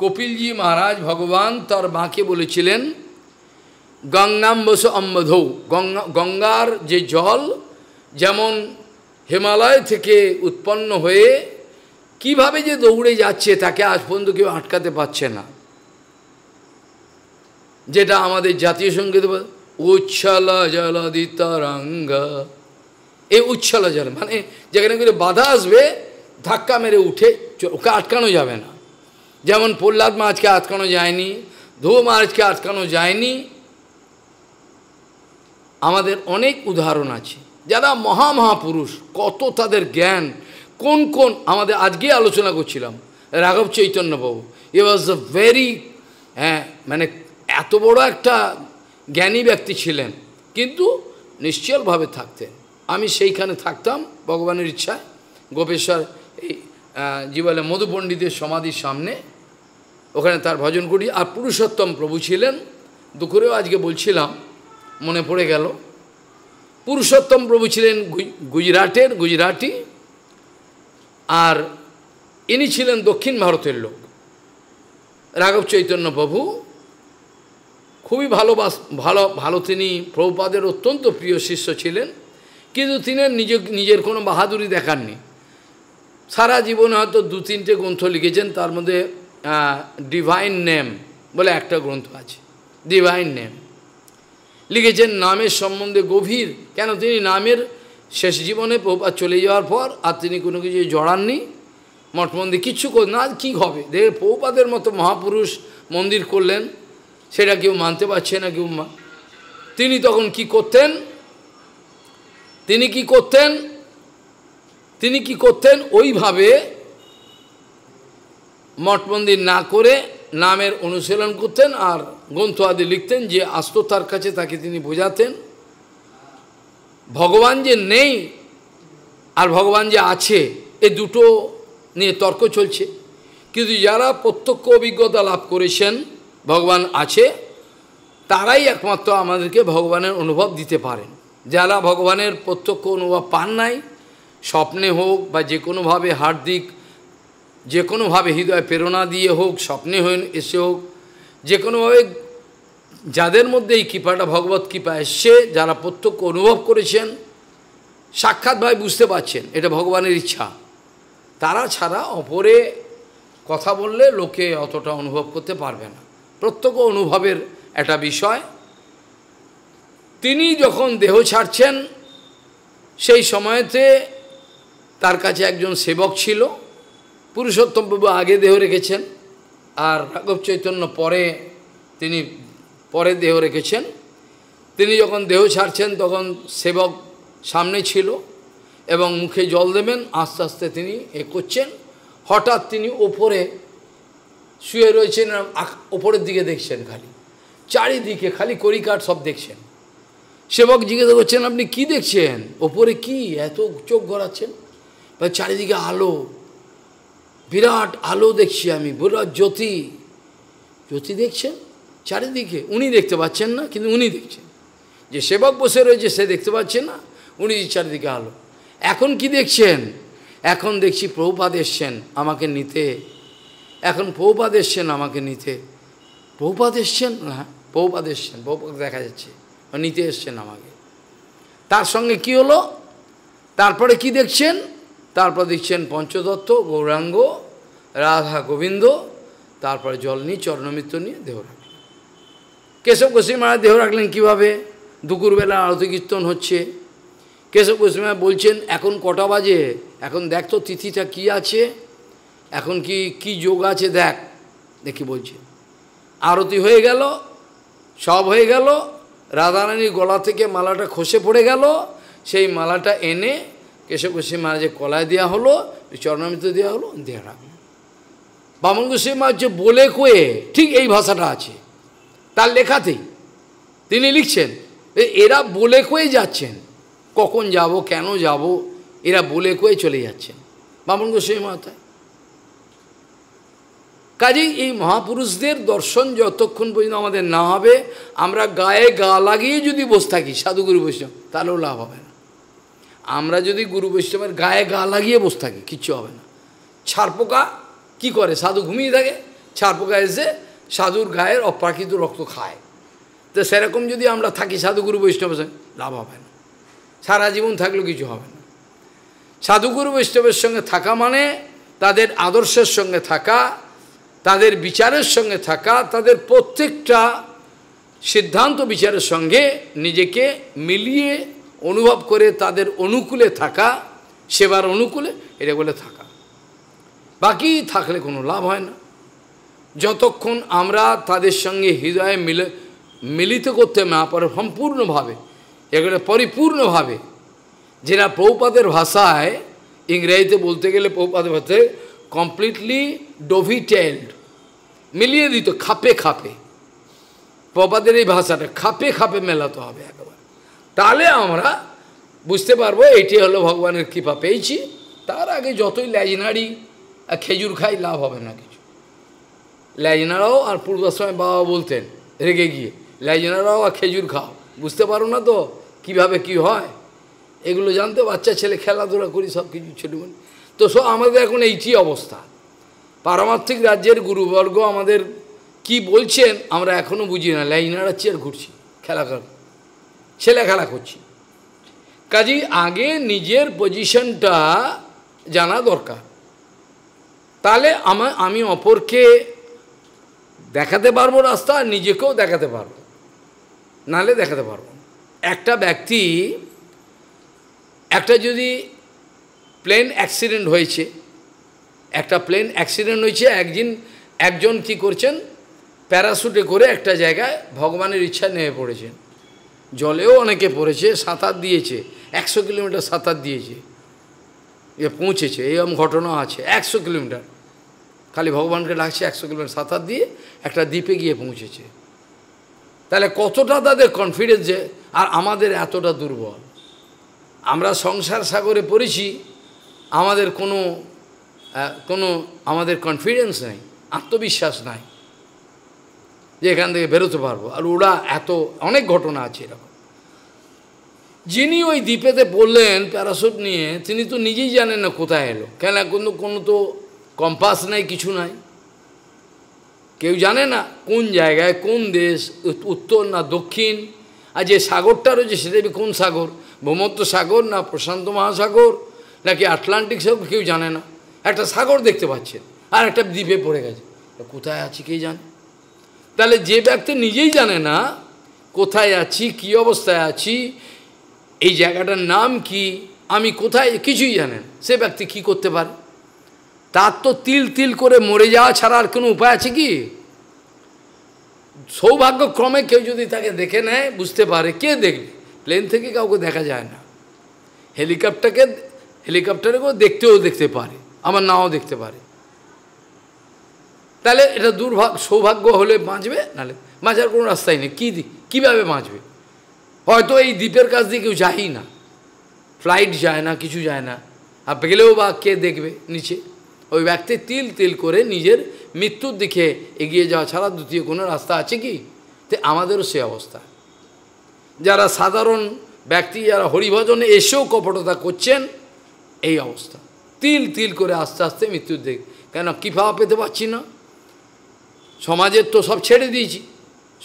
কপিলজি মহারাজ ভগবান তার মাকে বলেছিলেন গঙ্গাম্বস অম্বধৌ গঙ্গা গঙ্গার যে জল যেমন হিমালয় থেকে উৎপন্ন হয়ে কিভাবে যে দৌড়ে যাচ্ছে তাকে আজ পর্যন্ত কেউ আটকাতে পারছে না যেটা আমাদের জাতীয় সঙ্গীত উচ্ছল জলদি তরঙ্গ এ উচ্ছল জল মানে যেখানে করে বাধা আসবে ধাক্কা মেরে উঠে ওকে আটকানো যাবে না যেমন প্রহ্লাদ মাছকে আটকানো যায়নি ধুয়ো মাছকে আটকানো যায়নি আমাদের অনেক উদাহরণ আছে যারা মহা মহাপুরুষ কত তাদের জ্ঞান কোন কোন আমাদের আজকে আলোচনা করছিলাম রাঘব চৈতন্যবাবু এ ওয়াজ আ ভেরি হ্যাঁ মানে এত বড় একটা জ্ঞানী ব্যক্তি ছিলেন কিন্তু নিশ্চলভাবে থাকতেন আমি সেইখানে থাকতাম ভগবানের ইচ্ছায় গোপেশ্বর এই জীবনে মধুপণ্ডিতের সমাধির সামনে ওখানে তার ভজন করি আর পুরুষোত্তম প্রভু ছিলেন দুপুরেও আজকে বলছিলাম মনে পড়ে গেল পুরুষোত্তম প্রভু ছিলেন গুজরাটের গুজরাটি আর ইনি ছিলেন দক্ষিণ ভারতের লোক রাঘব চৈতন্য প্রভু খুবই ভালোবাস ভালো ভালো তিনি প্রভুপাদের অত্যন্ত প্রিয় শিষ্য ছিলেন কিন্তু তিনি নিজ নিজের কোনো বাহাদুরি দেখাননি সারা জীবনে হয়তো দু তিনটে গ্রন্থ লিখেছেন তার মধ্যে ডিভাইন নেম বলে একটা গ্রন্থ আছে ডিভাইন নেম লিখেছেন নামের সম্বন্ধে গভীর কেন তিনি নামের শেষ জীবনে প্রভুপাত চলে যাওয়ার পর আর তিনি কোনো কিছু জড়াননি মঠ মন্দির কিচ্ছু না কী হবে দেখ প্রভুপাদের মতো মহাপুরুষ মন্দির করলেন সেটা কেউ মানতে পারছে না কেউ তিনি তখন কি করতেন তিনি কি করতেন তিনি কি করতেন ওইভাবে মঠ মন্দির না করে নামের অনুশীলন করতেন আর গ্রন্থ আদি লিখতেন যে আস্ত তার কাছে তাকে তিনি বোঝাতেন ভগবান যে নেই আর ভগবান যে আছে এ দুটো নিয়ে তর্ক চলছে কিন্তু যারা প্রত্যক্ষ অভিজ্ঞতা লাভ করেছেন ভগবান আছে তারাই একমাত্র আমাদেরকে ভগবানের অনুভব দিতে পারেন যারা ভগবানের প্রত্যক্ষ অনুভব পান নাই স্বপ্নে হোক বা যে কোনোভাবে হার্দিক যে কোনোভাবে হৃদয় প্রেরণা দিয়ে হোক স্বপ্নে হয়ে এসে হোক যে কোনোভাবে যাদের মধ্যে এই কৃপাটা ভগবত কৃপা এসছে যারা প্রত্যক্ষ অনুভব করেছেন সাক্ষাৎভাবে বুঝতে পারছেন এটা ভগবানের ইচ্ছা তারা ছাড়া অপরে কথা বললে লোকে অতটা অনুভব করতে পারবে না প্রত্যক্ষ অনুভবের একটা বিষয় তিনি যখন দেহ ছাড়ছেন সেই সময়তে তার কাছে একজন সেবক ছিল পুরুষোত্তম আগে দেহ রেখেছেন আর রাঘব চৈতন্য পরে তিনি পরে দেহ রেখেছেন তিনি যখন দেহ ছাড়ছেন তখন সেবক সামনে ছিল এবং মুখে জল দেবেন আস্তে আস্তে তিনি এ করছেন হঠাৎ তিনি ওপরে শুয়ে রয়েছেন ওপরের দিকে দেখছেন খালি চারিদিকে খালি করিকাট সব দেখছেন সেবক জিজ্ঞাসা করছেন আপনি কি দেখছেন ওপরে কি এত চোখ গড়াচ্ছেন চারিদিকে আলো বিরাট আলো দেখছি আমি বিরাট জ্যোতি জ্যোতি দেখছেন চারিদিকে উনি দেখতে পাচ্ছেন না কিন্তু উনি দেখছেন যে সেবক বসে রয়েছে সে দেখতে পাচ্ছে না উনি চারিদিকে আলো এখন কি দেখছেন এখন দেখছি প্রভুপাদ এসছেন আমাকে নিতে এখন পৌপাদ এসছেন আমাকে নিতে পৌপাদ এসছেন হ্যাঁ পৌপাদ এসছেন পৌপাদ দেখা যাচ্ছে নিতে এসছেন আমাকে তার সঙ্গে কি হলো তারপরে কি দেখছেন তারপর দেখছেন পঞ্চদত্ত গৌরাঙ্গ রাধা গোবিন্দ তারপরে জল নিয়ে চরণমিত্র নিয়ে দেহ রাখলেন কেশব গোস্বী মারা দেহ রাখলেন কীভাবে দুপুরবেলা আরতি কীর্তন হচ্ছে কেশব গোস্বী বলছেন এখন কটা বাজে এখন দেখ তো তিথিটা কী আছে এখন কি কি যোগ আছে দেখ দেখি বলছে আরতি হয়ে গেল সব হয়ে গেল রাধারানীর গলা থেকে মালাটা খসে পড়ে গেল সেই মালাটা এনে কেশব গোস্বী মহারাজের কলায় দেওয়া হলো চরণামিত দেওয়া হলো দেওয়া রাখলেন বামন গোস্বী মহারাজ বলে কয়ে ঠিক এই ভাষাটা আছে তার লেখাতেই তিনি লিখছেন এরা বলে কয়ে যাচ্ছেন কখন যাব কেন যাব এরা বলে কয়ে চলে যাচ্ছেন বামন গোস্বামী মাথায় কাজেই এই মহাপুরুষদের দর্শন যতক্ষণ পর্যন্ত আমাদের না হবে আমরা গায়ে গা লাগিয়ে যদি বসে থাকি সাধু গুরু বৈষ্ণব তাহলেও লাভ হবে না আমরা যদি গুরু বৈষ্ণবের গায়ে গা লাগিয়ে বসে থাকি কিচ্ছু হবে না ছাড়পোকা কি করে সাধু ঘুমিয়ে থাকে ছাড়পোকা এসে সাধুর গায়ের অপ্রাকৃত রক্ত খায় তো সেরকম যদি আমরা থাকি সাধুগুরু বৈষ্ণবের সঙ্গে লাভ হবে না সারা জীবন থাকলেও কিছু হবে না সাধুগুরু বৈষ্ণবের সঙ্গে থাকা মানে তাদের আদর্শের সঙ্গে থাকা তাদের বিচারের সঙ্গে থাকা তাদের প্রত্যেকটা সিদ্ধান্ত বিচারের সঙ্গে নিজেকে মিলিয়ে অনুভব করে তাদের অনুকূলে থাকা সেবার অনুকূলে এটা বলে থাকা বাকি থাকলে কোনো লাভ হয় না যতক্ষণ আমরা তাদের সঙ্গে হৃদয়ে মিলে মিলিত করতে না পারে সম্পূর্ণভাবে এগুলো পরিপূর্ণভাবে যেটা প্রৌপাদের ভাষায় ইংরেজিতে বলতে গেলে পৌপাদের ভাষায় কমপ্লিটলি ডোভিটেন্ড মিলিয়ে দিত খাপে খাপে প্রপাদের এই ভাষাটা খাপে খাপে মেলাতে হবে একবার তাহলে আমরা বুঝতে পারবো এটি হলো ভগবানের কৃপা পেয়েছি তার আগে যতই ল্যাজনাড়ি খেজুর খাই লাভ হবে না কিছু ল্যাজনারাও আর পূর্বাশ্রমে বাবা বলতেন রেগে গিয়ে ল্যাজনাড়াও আর খেজুর খাও বুঝতে পারো না তো কিভাবে কি হয় এগুলো জানতে বাচ্চা ছেলে খেলাধুলা করি সব কিছু ছোটো তো সব আমাদের এখন এইটি অবস্থা পারমার্থিক রাজ্যের গুরুবর্গ আমাদের কি বলছেন আমরা এখনও বুঝি না লাইনারাচ্ছি আর ঘুরছি খেলা কর ছেলে খেলা করছি কাজী আগে নিজের পজিশনটা জানা দরকার তাহলে আমার আমি অপরকে দেখাতে পারবো রাস্তা আর নিজেকেও দেখাতে পারবো নালে দেখাতে পারবো একটা ব্যক্তি একটা যদি প্লেন অ্যাক্সিডেন্ট হয়েছে একটা প্লেন অ্যাক্সিডেন্ট হয়েছে একদিন একজন কি করছেন প্যারাশুটে করে একটা জায়গায় ভগবানের ইচ্ছা নেমে পড়েছেন জলেও অনেকে পড়েছে সাঁতার দিয়েছে একশো কিলোমিটার সাঁতার দিয়েছে এ পৌঁছেছে এরকম ঘটনা আছে একশো কিলোমিটার খালি ভগবানকে ডাকছে একশো কিলোমিটার সাঁতার দিয়ে একটা দ্বীপে গিয়ে পৌঁছেছে তাহলে কতটা তাদের কনফিডেন্স যে আর আমাদের এতটা দুর্বল আমরা সংসার সাগরে পড়েছি আমাদের কোনো কোনো আমাদের কনফিডেন্স নেই আত্মবিশ্বাস নাই যে এখান থেকে বেরোতে পারবো আর ওরা এত অনেক ঘটনা আছে এরকম যিনি ওই দ্বীপেতে বললেন প্যারাসুট নিয়ে তিনি তো নিজেই জানেন না কোথায় এলো কেন এখন কোনো তো কম্পাস নাই কিছু নাই কেউ জানে না কোন জায়গায় কোন দেশ উত্তর না দক্ষিণ আর যে সাগরটা রয়েছে সেটা কোন সাগর ভূমত্ব সাগর না প্রশান্ত মহাসাগর নাকি আটলান্টিক সাগর কেউ জানে না একটা সাগর দেখতে পাচ্ছেন আর একটা দ্বীপে পড়ে গেছে কোথায় আছি কে জানে তাহলে যে ব্যক্তি নিজেই জানে না কোথায় আছি কি অবস্থায় আছি এই জায়গাটার নাম কি আমি কোথায় কিছুই জানেন সে ব্যক্তি কি করতে পারে তার তো তিল তিল করে মরে যাওয়া ছাড়া আর কোনো উপায় আছে কি সৌভাগ্যক্রমে কেউ যদি তাকে দেখে নেয় বুঝতে পারে কে দেখবে প্লেন থেকে কাউকে দেখা যায় না হেলিকপ্টারকে হেলিকপ্টারকেও দেখতেও দেখতে পারে আমার নাও দেখতে পারে তাহলে এটা দুর্ভাগ্য সৌভাগ্য হলে বাঁচবে নাহলে বাঁচার কোনো রাস্তাই নেই কী কীভাবে বাঁচবে হয়তো এই দ্বীপের কাছ দিয়ে কেউ যাই না ফ্লাইট যায় না কিছু যায় না আর গেলেও বা কে দেখবে নিচে ওই ব্যক্তি তিল তিল করে নিজের মৃত্যুর দিকে এগিয়ে যাওয়া ছাড়া দ্বিতীয় কোনো রাস্তা আছে কি তে আমাদেরও সে অবস্থা যারা সাধারণ ব্যক্তি যারা হরিভজনে এসেও কপটতা করছেন এই অবস্থা তিল তিল করে আস্তে আস্তে মৃত্যুর দিক কেন কৃপাও পেতে পারছি না সমাজের তো সব ছেড়ে দিয়েছি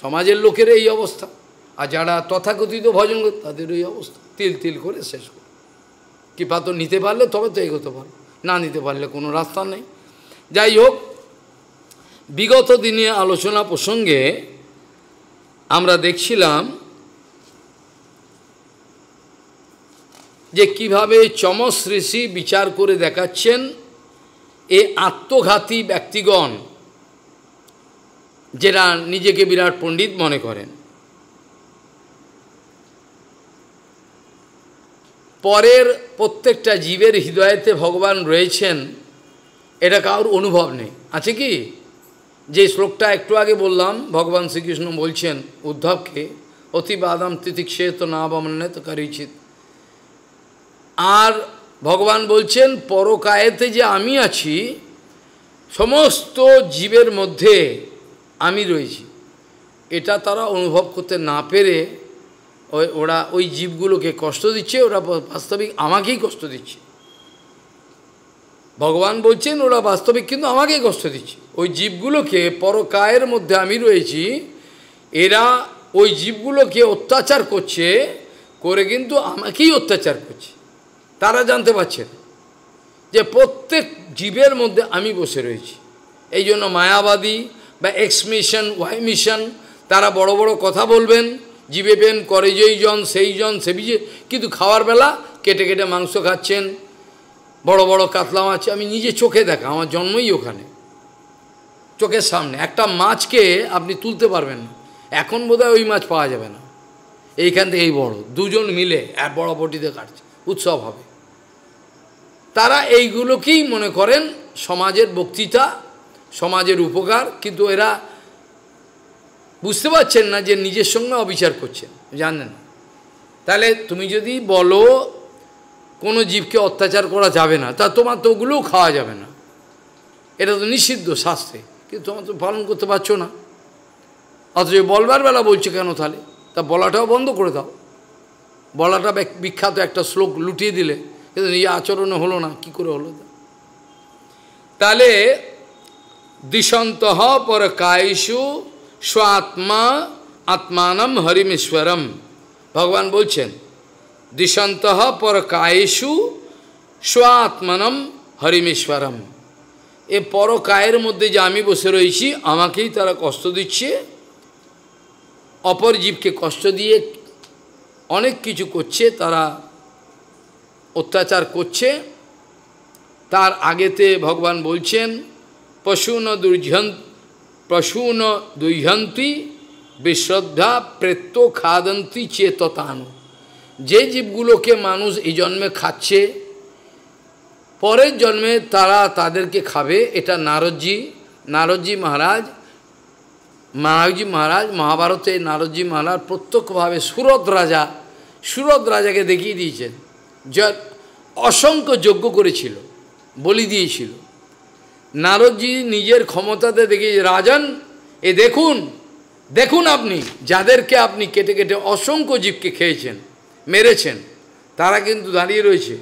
সমাজের লোকের এই অবস্থা আর যারা তথাকথিত ভজন করে তাদের এই অবস্থা তিল তিল করে শেষ করে কৃপা তো নিতে পারলে তবে তো এগোতে পারো না নিতে পারলে কোনো রাস্তা নেই যাই হোক বিগত দিনে আলোচনা প্রসঙ্গে আমরা দেখছিলাম যে কিভাবে চমস ঋষি বিচার করে দেখাচ্ছেন এ আত্মঘাতী ব্যক্তিগণ যারা নিজেকে বিরাট পণ্ডিত মনে করেন পরের প্রত্যেকটা জীবের হৃদয়েতে ভগবান রয়েছেন এটা কারোর অনুভব নেই আছে কি যে শ্লোকটা একটু আগে বললাম ভগবান শ্রীকৃষ্ণ বলছেন উদ্ধবকে অতি বাদাম তো না তো করিচিত আর ভগবান বলছেন পরকায়েতে যে আমি আছি সমস্ত জীবের মধ্যে আমি রয়েছি এটা তারা অনুভব করতে না পেরে ওই ওরা ওই জীবগুলোকে কষ্ট দিচ্ছে ওরা বাস্তবিক আমাকেই কষ্ট দিচ্ছে ভগবান বলছেন ওরা বাস্তবিক কিন্তু আমাকেই কষ্ট দিচ্ছে ওই জীবগুলোকে পরকায়ের মধ্যে আমি রয়েছি এরা ওই জীবগুলোকে অত্যাচার করছে করে কিন্তু আমাকেই অত্যাচার করছে তারা জানতে পারছেন যে প্রত্যেক জীবের মধ্যে আমি বসে রয়েছি এই জন্য মায়াবাদী বা এক্স মিশন ওয়াই মিশন তারা বড় বড় কথা বলবেন জীবে পেন করে যেই জন সেই জন সে বিজে কিন্তু খাওয়ার বেলা কেটে কেটে মাংস খাচ্ছেন বড় বড় কাতলা মাছ আমি নিজে চোখে দেখা আমার জন্মই ওখানে চোখের সামনে একটা মাছকে আপনি তুলতে পারবেন না এখন বোধহয় ওই মাছ পাওয়া যাবে না এইখান থেকে এই বড় দুজন মিলে এক বড় বটিতে কাটছে উৎসব হবে তারা এইগুলোকেই মনে করেন সমাজের বক্তৃতা সমাজের উপকার কিন্তু এরা বুঝতে পারছেন না যে নিজের সঙ্গে অবিচার করছেন জানেন তাহলে তুমি যদি বলো কোনো জীবকে অত্যাচার করা যাবে না তা তোমার তো ওগুলোও খাওয়া যাবে না এটা তো নিষিদ্ধ শাস্ত্রে কিন্তু তোমার তো পালন করতে পারছো না অথচ বলবার বেলা বলছো কেন তাহলে তা বলাটাও বন্ধ করে দাও বলাটা বিখ্যাত একটা শ্লোক লুটিয়ে দিলে কিন্তু নিজে আচরণ হলো না কি করে হলো তাহলে দিশন্ত পর স্ব আত্মা আত্মানম হরিমেশ্বরম ভগবান বলছেন দিশন্ত পর স্ব আত্মানম হরিমেশ্বরম এ পরকায়ের মধ্যে যে আমি বসে রয়েছি আমাকেই তারা কষ্ট দিচ্ছে অপর জীবকে কষ্ট দিয়ে অনেক কিছু করছে তারা অত্যাচার করছে তার আগেতে ভগবান বলছেন পশুন দুর্ঝন পশুন দুহ্যন্তী বিশ্রদ্ধা প্রেত্য খাদন্তি চেততানু যে জীবগুলোকে মানুষ এই জন্মে খাচ্ছে পরের জন্মে তারা তাদেরকে খাবে এটা নারদজি নারদজি মহারাজ মহারাজজি মহারাজ মহাভারতে নারদজি মহারাজ প্রত্যক্ষভাবে সুরত রাজা সুরত রাজাকে দেখিয়ে দিয়েছেন যার অসংখ্য যজ্ঞ করেছিল বলি দিয়েছিল নারদজি নিজের ক্ষমতাতে দেখে রাজন এ দেখুন দেখুন আপনি যাদেরকে আপনি কেটে কেটে অসংখ্য জীবকে খেয়েছেন মেরেছেন তারা কিন্তু দাঁড়িয়ে রয়েছে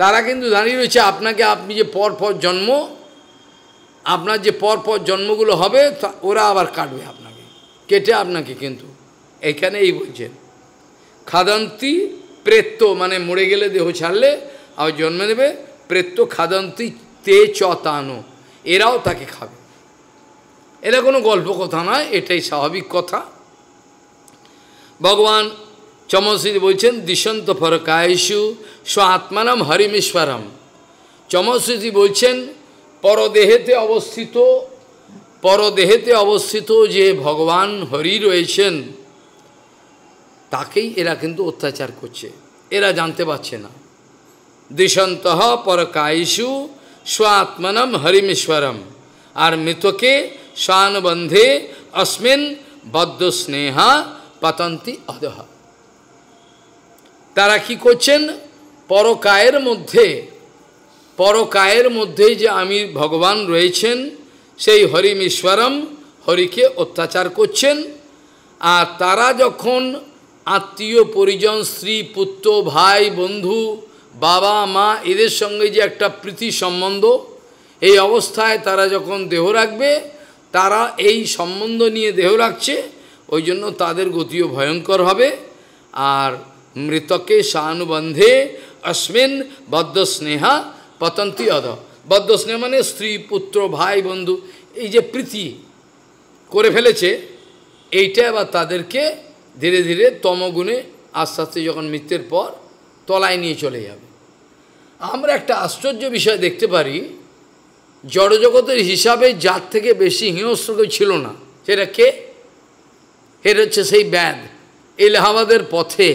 তারা কিন্তু দাঁড়িয়ে রয়েছে আপনাকে আপনি যে পর পর জন্ম আপনার যে পর পর জন্মগুলো হবে ওরা আবার কাটবে আপনাকে কেটে আপনাকে কিন্তু এখানে এই বলছেন খাদান্তি প্রেত্য মানে মরে গেলে দেহ ছাড়লে আবার জন্মে দেবে প্রেত্য খাদন্তি তে চতানো এরাও তাকে খাবে এটা কোনো গল্প কথা নয় এটাই স্বাভাবিক কথা ভগবান চমশ্রী বলছেন দিশন্ত ফরকায়সু স্ব আত্মানাম হরিমেশ্বরম চমশ্রীজি বলছেন পরদেহেতে অবস্থিত পরদেহেতে অবস্থিত যে ভগবান হরি রয়েছেন তাকেই এরা কিন্তু অত্যাচার করছে এরা জানতে পারছে না দৃশন্ত পরকায়িষু স্বাত্মনম হরিমেশ্বরম আর মৃতকে স্বানবন্ধে অস্মিন বদ্ধ স্নেহা পতন্তি অধহ তারা কি করছেন পরকায়ের মধ্যে পরকায়ের মধ্যে যে আমি ভগবান রয়েছেন সেই হরিমেশ্বরম হরিকে অত্যাচার করছেন আর তারা যখন আত্মীয় পরিজন স্ত্রী পুত্র ভাই বন্ধু বাবা মা এদের সঙ্গে যে একটা প্রীতি সম্বন্ধ এই অবস্থায় তারা যখন দেহ রাখবে তারা এই সম্বন্ধ নিয়ে দেহ রাখছে ওই জন্য তাদের গতিও ভয়ঙ্কর হবে আর মৃতকে সানুবন্ধে অশ্মিন বদ্ধস্নেহা পতন্তি অধ বদ্ধস্নেহ মানে স্ত্রী পুত্র ভাই বন্ধু এই যে প্রীতি করে ফেলেছে এইটা আবার তাদেরকে ধীরে ধীরে তমগুণে আস্তে আস্তে যখন মৃত্যুর পর তলায় নিয়ে চলে যাবে আমরা একটা আশ্চর্য বিষয় দেখতে পারি জড়জগতের হিসাবে যার থেকে বেশি হিংস্র কেউ ছিল না সেটা কে হের হচ্ছে সেই ব্যাধ এলাহাবাদের পথে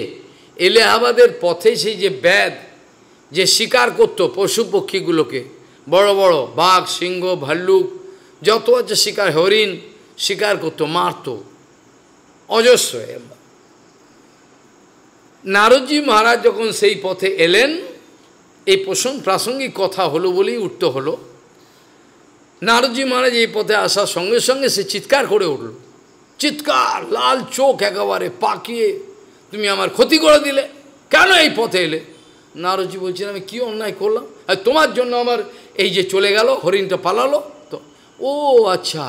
এলাহাবাদের পথে সেই যে ব্যাধ যে শিকার করত পশু পক্ষীগুলোকে বড় বড় বাঘ সিংহ ভাল্লুক যত আছে শিকার হরিণ শিকার করত মারত অজস্র নারদজি মহারাজ যখন সেই পথে এলেন এই প্রসঙ্গ প্রাসঙ্গিক কথা হলো বলেই উঠতে হলো নারদজি মহারাজ এই পথে আসার সঙ্গে সঙ্গে সে চিৎকার করে উঠল চিৎকার লাল চোখ একেবারে পাকিয়ে তুমি আমার ক্ষতি করে দিলে কেন এই পথে এলে নারদজি বলছেন আমি কী অন্যায় করলাম আর তোমার জন্য আমার এই যে চলে গেল হরিণটা পালালো তো ও আচ্ছা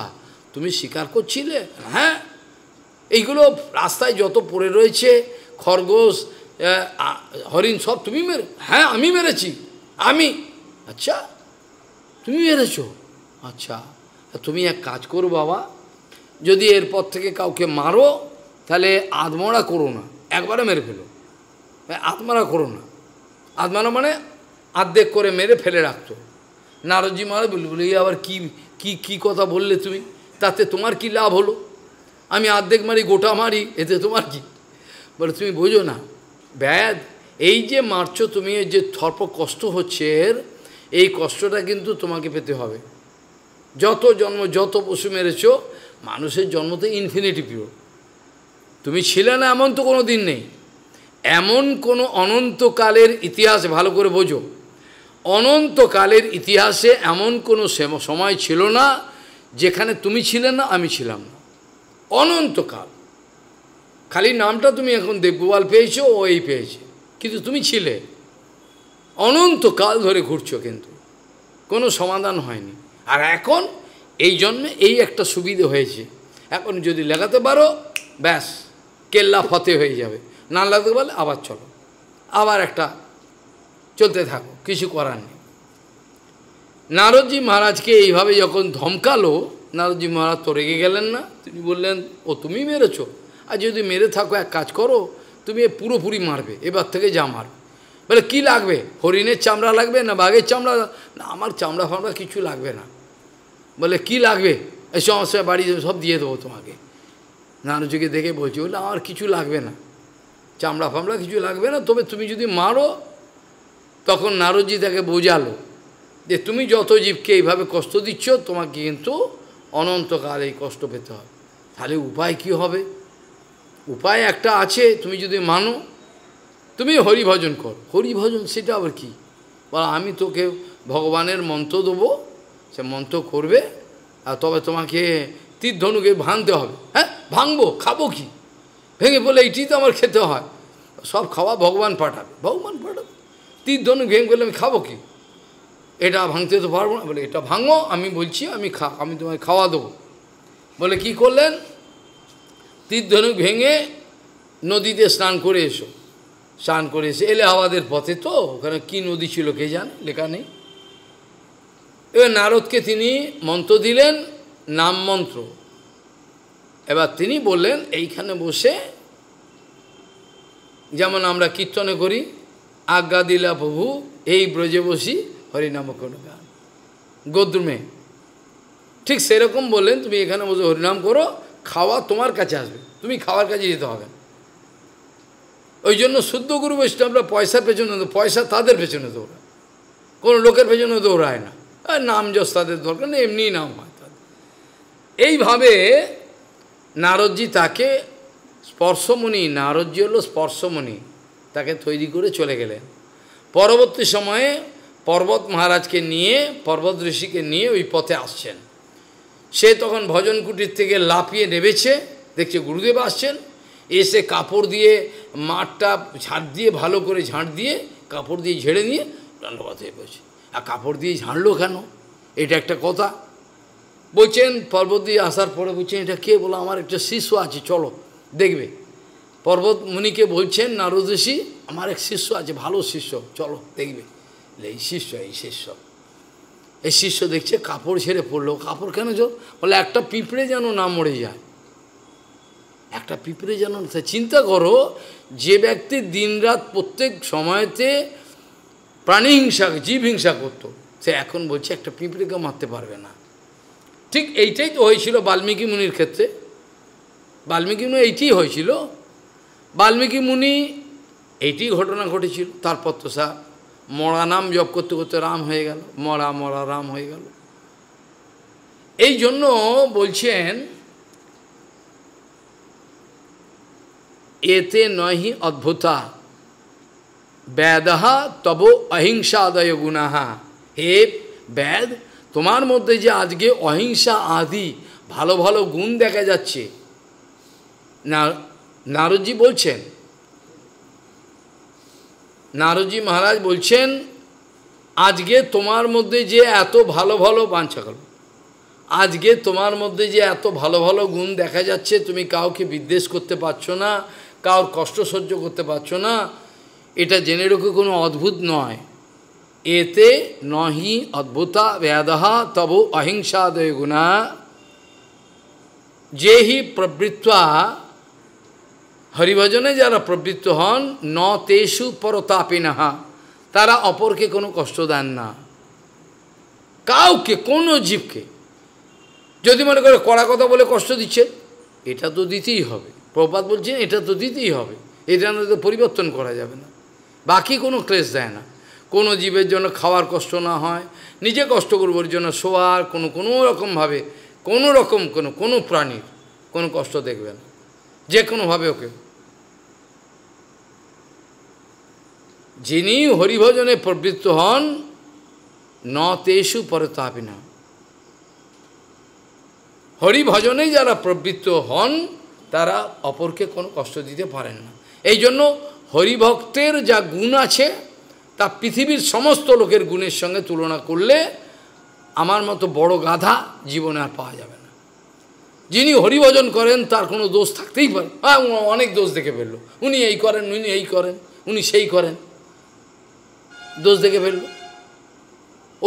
তুমি স্বীকার করছিলে হ্যাঁ এইগুলো রাস্তায় যত পড়ে রয়েছে খরগোশ হরিণ সব তুমি মেরে হ্যাঁ আমি মেরেছি আমি আচ্ছা তুমি মেরেছ আচ্ছা তুমি এক কাজ করো বাবা যদি এরপর থেকে কাউকে মারো তাহলে আদমরা করো না একবারে মেরে ফেলো আত্মারা করো না আত্মারা মানে আর্ধেক করে মেরে ফেলে রাখতো নারজি মারা বলবুল এই আবার কি কি কি কথা বললে তুমি তাতে তোমার কি লাভ হলো আমি আর্ধেক মারি গোটা মারি এতে তোমার কী বলে তুমি বোঝো না ব্যাধ এই যে মারছ তুমি যে থর্প কষ্ট হচ্ছে এর এই কষ্টটা কিন্তু তোমাকে পেতে হবে যত জন্ম যত পশু মেরেছ মানুষের জন্ম তো ইনফিনিটি পিওর তুমি ছিলে না এমন তো কোনো দিন নেই এমন কোনো অনন্তকালের ইতিহাস ভালো করে বোঝো অনন্তকালের ইতিহাসে এমন কোনো সময় ছিল না যেখানে তুমি ছিলে না আমি ছিলাম না অনন্তকাল খালি নামটা তুমি এখন দেবগোপাল পেয়েছো ও এই পেয়েছে কিন্তু তুমি ছিলে অনন্তকাল ধরে ঘুরছো কিন্তু কোনো সমাধান হয়নি আর এখন এই জন্মে এই একটা সুবিধে হয়েছে এখন যদি লাগাতে পারো ব্যাস কেল্লা ফতে হয়ে যাবে না লাগাতে পারলে আবার চলো আবার একটা চলতে থাকো কিছু করার নেই নারদজি মহারাজকে এইভাবে যখন ধমকালো নারদজি মহারাজ তো রেগে গেলেন না তিনি বললেন ও তুমি মেরেছো আর যদি মেরে থাকো এক কাজ করো তুমি এ পুরোপুরি মারবে এবার থেকে যা মার বলে কি লাগবে হরিণের চামড়া লাগবে না বাঘের চামড়া না আমার চামড়া ফামড়া কিছু লাগবে না বলে কি লাগবে এই সমস্যা বাড়ি সব দিয়ে দেবো তোমাকে নানুজিকে দেখে বলছি বলে আমার কিছু লাগবে না চামড়া ফামড়া কিছু লাগবে না তবে তুমি যদি মারো তখন নারদজি তাকে বোঝালো যে তুমি যত জীবকে এইভাবে কষ্ট দিচ্ছ তোমাকে কিন্তু অনন্তকাল এই কষ্ট পেতে হবে তাহলে উপায় কি হবে উপায় একটা আছে তুমি যদি মানো তুমি হরিভজন কর হরিভজন সেটা আবার কি বলা আমি তোকে ভগবানের মন্ত্র দেবো সে মন্ত্র করবে আর তবে তোমাকে তীর্ধনুকে ভাঙতে হবে হ্যাঁ ভাঙবো খাবো কি ভেঙে বলে এইটি তো আমার খেতে হয় সব খাওয়া ভগবান পাঠাবে ভগবান পাঠাবে তীর্ধনু ভেঙে বললে আমি খাবো কি এটা ভাঙতে তো পারবো না বলে এটা ভাঙো আমি বলছি আমি খা আমি তোমায় খাওয়া দেবো বলে কি করলেন তীর্ধনু ভেঙে নদীতে স্নান করে এসো স্নান করে এসে আমাদের পথে তো ওখানে কি নদী ছিল কে জান লেখা নেই এবার নারদকে তিনি মন্ত্র দিলেন নাম মন্ত্র এবার তিনি বললেন এইখানে বসে যেমন আমরা কীর্তনে করি আজ্ঞা দিলা প্রভু এই ব্রজে বসি হরিনাম কোনো গান গোদ্রুমে ঠিক সেরকম বললেন তুমি এখানে বসে হরিনাম করো খাওয়া তোমার কাছে আসবে তুমি খাওয়ার কাছে যেতে হবে ওই জন্য শুদ্ধ গুরু বৈষ্ণবরা পয়সার পেছনে পয়সা তাদের পেছনে দৌড়ায় কোনো লোকের পেছনে দৌড়ায় না আর নাম যশ তাদের দরকার না এমনিই নাম হয় তাদের এইভাবে নারদজি তাকে স্পর্শমণি নারদজি হলো স্পর্শমণি তাকে তৈরি করে চলে গেলেন পরবর্তী সময়ে পর্বত মহারাজকে নিয়ে পর্বত ঋষিকে নিয়ে ওই পথে আসছেন সে তখন ভজন কুটির থেকে লাফিয়ে নেবেছে দেখছে গুরুদেব আসছেন এসে কাপড় দিয়ে মাঠটা ঝাঁট দিয়ে ভালো করে ঝাঁট দিয়ে কাপড় দিয়ে ঝেড়ে নিয়ে দণ্ডপাত হয়ে পড়ছে আর কাপড় দিয়ে ঝাঁটলো কেন এটা একটা কথা বলছেন পর্বত দিয়ে আসার পরে বলছেন এটা কে বলো আমার একটা শিষ্য আছে চলো দেখবে পর্বত মুনিকে বলছেন নারদশী আমার এক শিষ্য আছে ভালো শিষ্য চলো দেখবে এই শিষ্য এই শিষ্য এই শিষ্য দেখছে কাপড় ছেড়ে পড়লো কাপড় কেন জো বলে একটা পিঁপড়ে যেন না মরে যায় একটা পিঁপড়ে যেন চিন্তা করো যে ব্যক্তি দিনরাত প্রত্যেক সময়তে প্রাণী হিংসা জীব হিংসা করত সে এখন বলছে একটা পিঁপড়েকে মারতে পারবে না ঠিক এইটাই তো হয়েছিল বাল্মীকি মুনির ক্ষেত্রে বাল্মীকি মুনি এইটি হয়েছিল বাল্মীকি মুনি এইটি ঘটনা ঘটেছিল তারপর তো সা মরা নাম জপ করতে করতে রাম হয়ে গেল মরা মরা রাম হয়ে গেল এই জন্য বলছেন এতে নহি অদ্ভুতা ব্যাধা তব অহিংসাদয় গুণাহা হে বেদ তোমার মধ্যে যে আজকে অহিংসা আদি ভালো ভালো গুণ দেখা যাচ্ছে না নারদজি বলছেন নারদজি মহারাজ বলছেন আজকে তোমার মধ্যে যে এত ভালো ভালো বাঞ্ছাকল্প আজকে তোমার মধ্যে যে এত ভালো ভালো গুণ দেখা যাচ্ছে তুমি কাউকে বিদ্বেষ করতে পারছো না কার কষ্ট সহ্য করতে পারছো না এটা জেনে রেখে কোনো অদ্ভুত নয় এতে নহি অদ্ভুতা ব্যাধা তব অহিংসাদয় গুণা যে হি প্রবৃত্তা হরিভজনে যারা প্রবৃত্ত হন ন তেসু পরতাপিনাহা তারা অপরকে কোনো কষ্ট দেন না কাউকে কোনো জীবকে যদি মনে করে কড়া কথা বলে কষ্ট দিচ্ছে এটা তো দিতেই হবে প্রপাত বলছেন এটা তো দিতেই হবে এটা না তো পরিবর্তন করা যাবে না বাকি কোনো ক্লেশ দেয় না কোনো জীবের জন্য খাওয়ার কষ্ট না হয় নিজে কষ্ট করবার জন্য শোয়ার কোনো কোনো রকমভাবে কোনো রকম কোনো কোনো প্রাণীর কোনো কষ্ট দেখবে না যে কোনোভাবে ওকে যিনি হরিভজনে প্রবৃত্ত হন ন তেসু পরতাপিনা হরিভজনে যারা প্রবৃত্ত হন তারা অপরকে কোনো কষ্ট দিতে পারেন না এই জন্য হরিভক্তের যা গুণ আছে তা পৃথিবীর সমস্ত লোকের গুণের সঙ্গে তুলনা করলে আমার মতো বড় গাধা জীবনে আর পাওয়া যাবে না যিনি হরিভজন করেন তার কোনো দোষ থাকতেই পারে হ্যাঁ অনেক দোষ দেখে ফেললো উনি এই করেন উনি এই করেন উনি সেই করেন দোষ দেখে ফেলল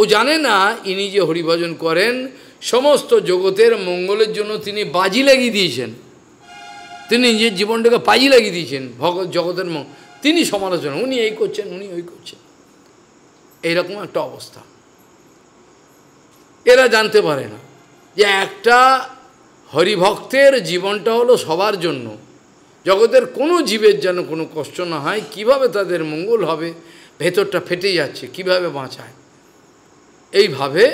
ও জানে না ইনি যে হরিভজন করেন সমস্ত জগতের মঙ্গলের জন্য তিনি বাজি লাগিয়ে দিয়েছেন তিনি নিজের জীবনটাকে পাজি লাগিয়ে দিয়েছেন ভগ জগতের মঙ্গল তিনি সমালোচনা উনি এই করছেন উনি ওই করছেন এইরকম একটা অবস্থা এরা জানতে পারে না যে একটা হরিভক্তের জীবনটা হলো সবার জন্য জগতের কোনো জীবের যেন কোনো কষ্ট না হয় কিভাবে তাদের মঙ্গল হবে ভেতরটা ফেটে যাচ্ছে কিভাবে বাঁচায় এইভাবে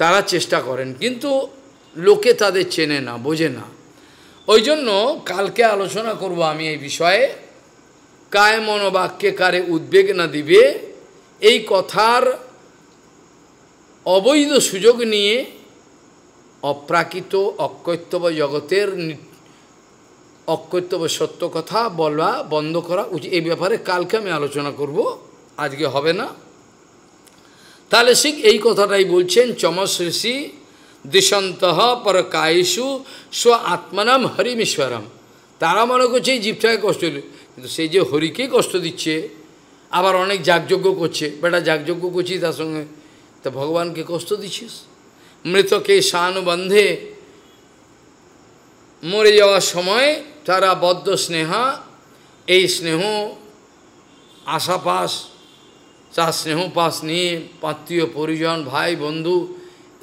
তারা চেষ্টা করেন কিন্তু লোকে তাদের চেনে না বোঝে না ওই জন্য কালকে আলোচনা করব আমি এই বিষয়ে কায় মনোবাক্যে কারে উদ্বেগ না দিবে এই কথার অবৈধ সুযোগ নিয়ে অপ্রাকৃত বা জগতের অকর্তব্য সত্য কথা বলা বন্ধ করা উচিত এই ব্যাপারে কালকে আমি আলোচনা করব আজকে হবে না তাহলে শিখ এই কথাটাই বলছেন চমশ্রেষি দৃশন্ত কায়ু স্ব আত্মানাম হরিমেশ্বরম তারা মনে করছে এই জীবটাকে কষ্ট কিন্তু সেই যে হরিকে কষ্ট দিচ্ছে আবার অনেক যাগযজ্ঞ করছে বেটা যাগযজ্ঞ করছি তার সঙ্গে তো ভগবানকে কষ্ট দিচ্ছিস মৃতকে সানুবন্ধে মরে যাওয়ার সময় তারা বদ্ধ স্নেহা এই স্নেহ আশাপাশ তার পাশ নিয়ে পাত্রীয় পরিজন ভাই বন্ধু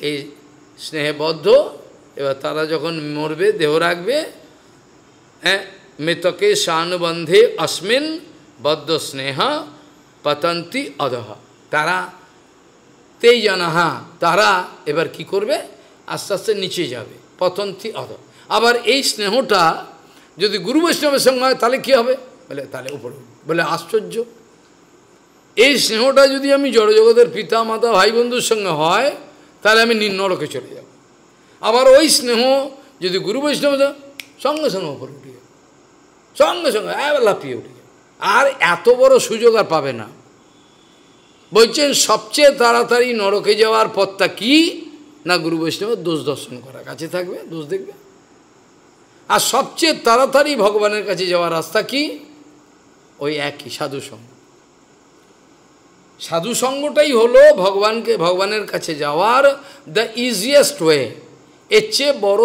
এই স্নেহবদ্ধ এবার তারা যখন মরবে দেহ রাখবে হ্যাঁ মৃতকে সানুবন্ধে অস্মিন বদ্ধ স্নেহা পতন্তি অধহ তারা তেই জানাহা হ্যাঁ, তারা এবার কি করবে আস্তে আস্তে নিচে যাবে পতন্তি অধ আবার এই স্নেহটা যদি গুরু বৈষ্ণবের সঙ্গে হয় তাহলে কী হবে বলে তাহলে উপরে বলে আশ্চর্য এই স্নেহটা যদি আমি জড়জগতের পিতা মাতা ভাই বন্ধুর সঙ্গে হয় তাহলে আমি নিম্নরকে চলে যাব আবার ওই স্নেহ যদি গুরু বৈষ্ণব সঙ্গে সঙ্গে উপরে উঠে যাবে সঙ্গে সঙ্গে লাফিয়ে উঠে যাবে আর এত বড় সুযোগ আর পাবে না বলছেন সবচেয়ে তাড়াতাড়ি নরকে যাওয়ার পথটা কি না গুরু বৈষ্ণবের দোষ দর্শন করা কাছে থাকবে দোষ দেখবে আর সবচেয়ে তাড়াতাড়ি ভগবানের কাছে যাওয়ার রাস্তা কি ওই একই সাধু সাধুসঙ্গটাই হলো ভগবানকে ভগবানের কাছে যাওয়ার দ্য ইজিয়েস্ট ওয়ে এর চেয়ে বড়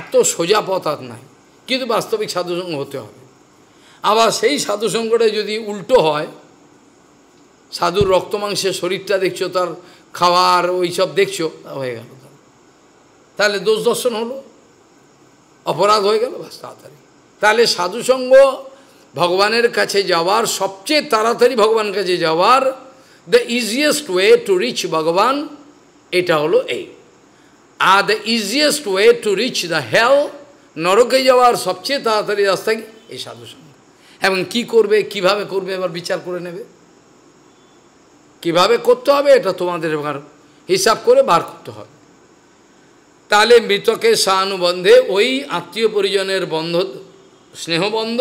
এত সোজা পথ আর নাই কিন্তু বাস্তবিক সাধুসঙ্গ হতে হবে আবার সেই সাধুসঙ্গটা যদি উল্টো হয় সাধুর রক্তমাংসের শরীরটা দেখছো তার খাওয়ার ওইসব দেখছো হয়ে গেল তাহলে দোষ দর্শন হলো অপরাধ হয়ে গেল বাস তাড়াতাড়ি তাহলে সাধুসঙ্গ ভগবানের কাছে যাওয়ার সবচেয়ে তাড়াতাড়ি ভগবানের কাছে যাওয়ার the easiest way to reach ভগবান এটা হলো এই আর the easiest way to reach the hell নরকে যাওয়ার সবচেয়ে তাড়াতাড়ি রাস্তা কি এই সাধুসঙ্গ এবং কি করবে কিভাবে করবে এবার বিচার করে নেবে কিভাবে করতে হবে এটা তোমাদের এবার হিসাব করে বার করতে হবে তাহলে মৃতকের সানুবন্ধে ওই আত্মীয় পরিজনের বন্ধ স্নেহবন্ধ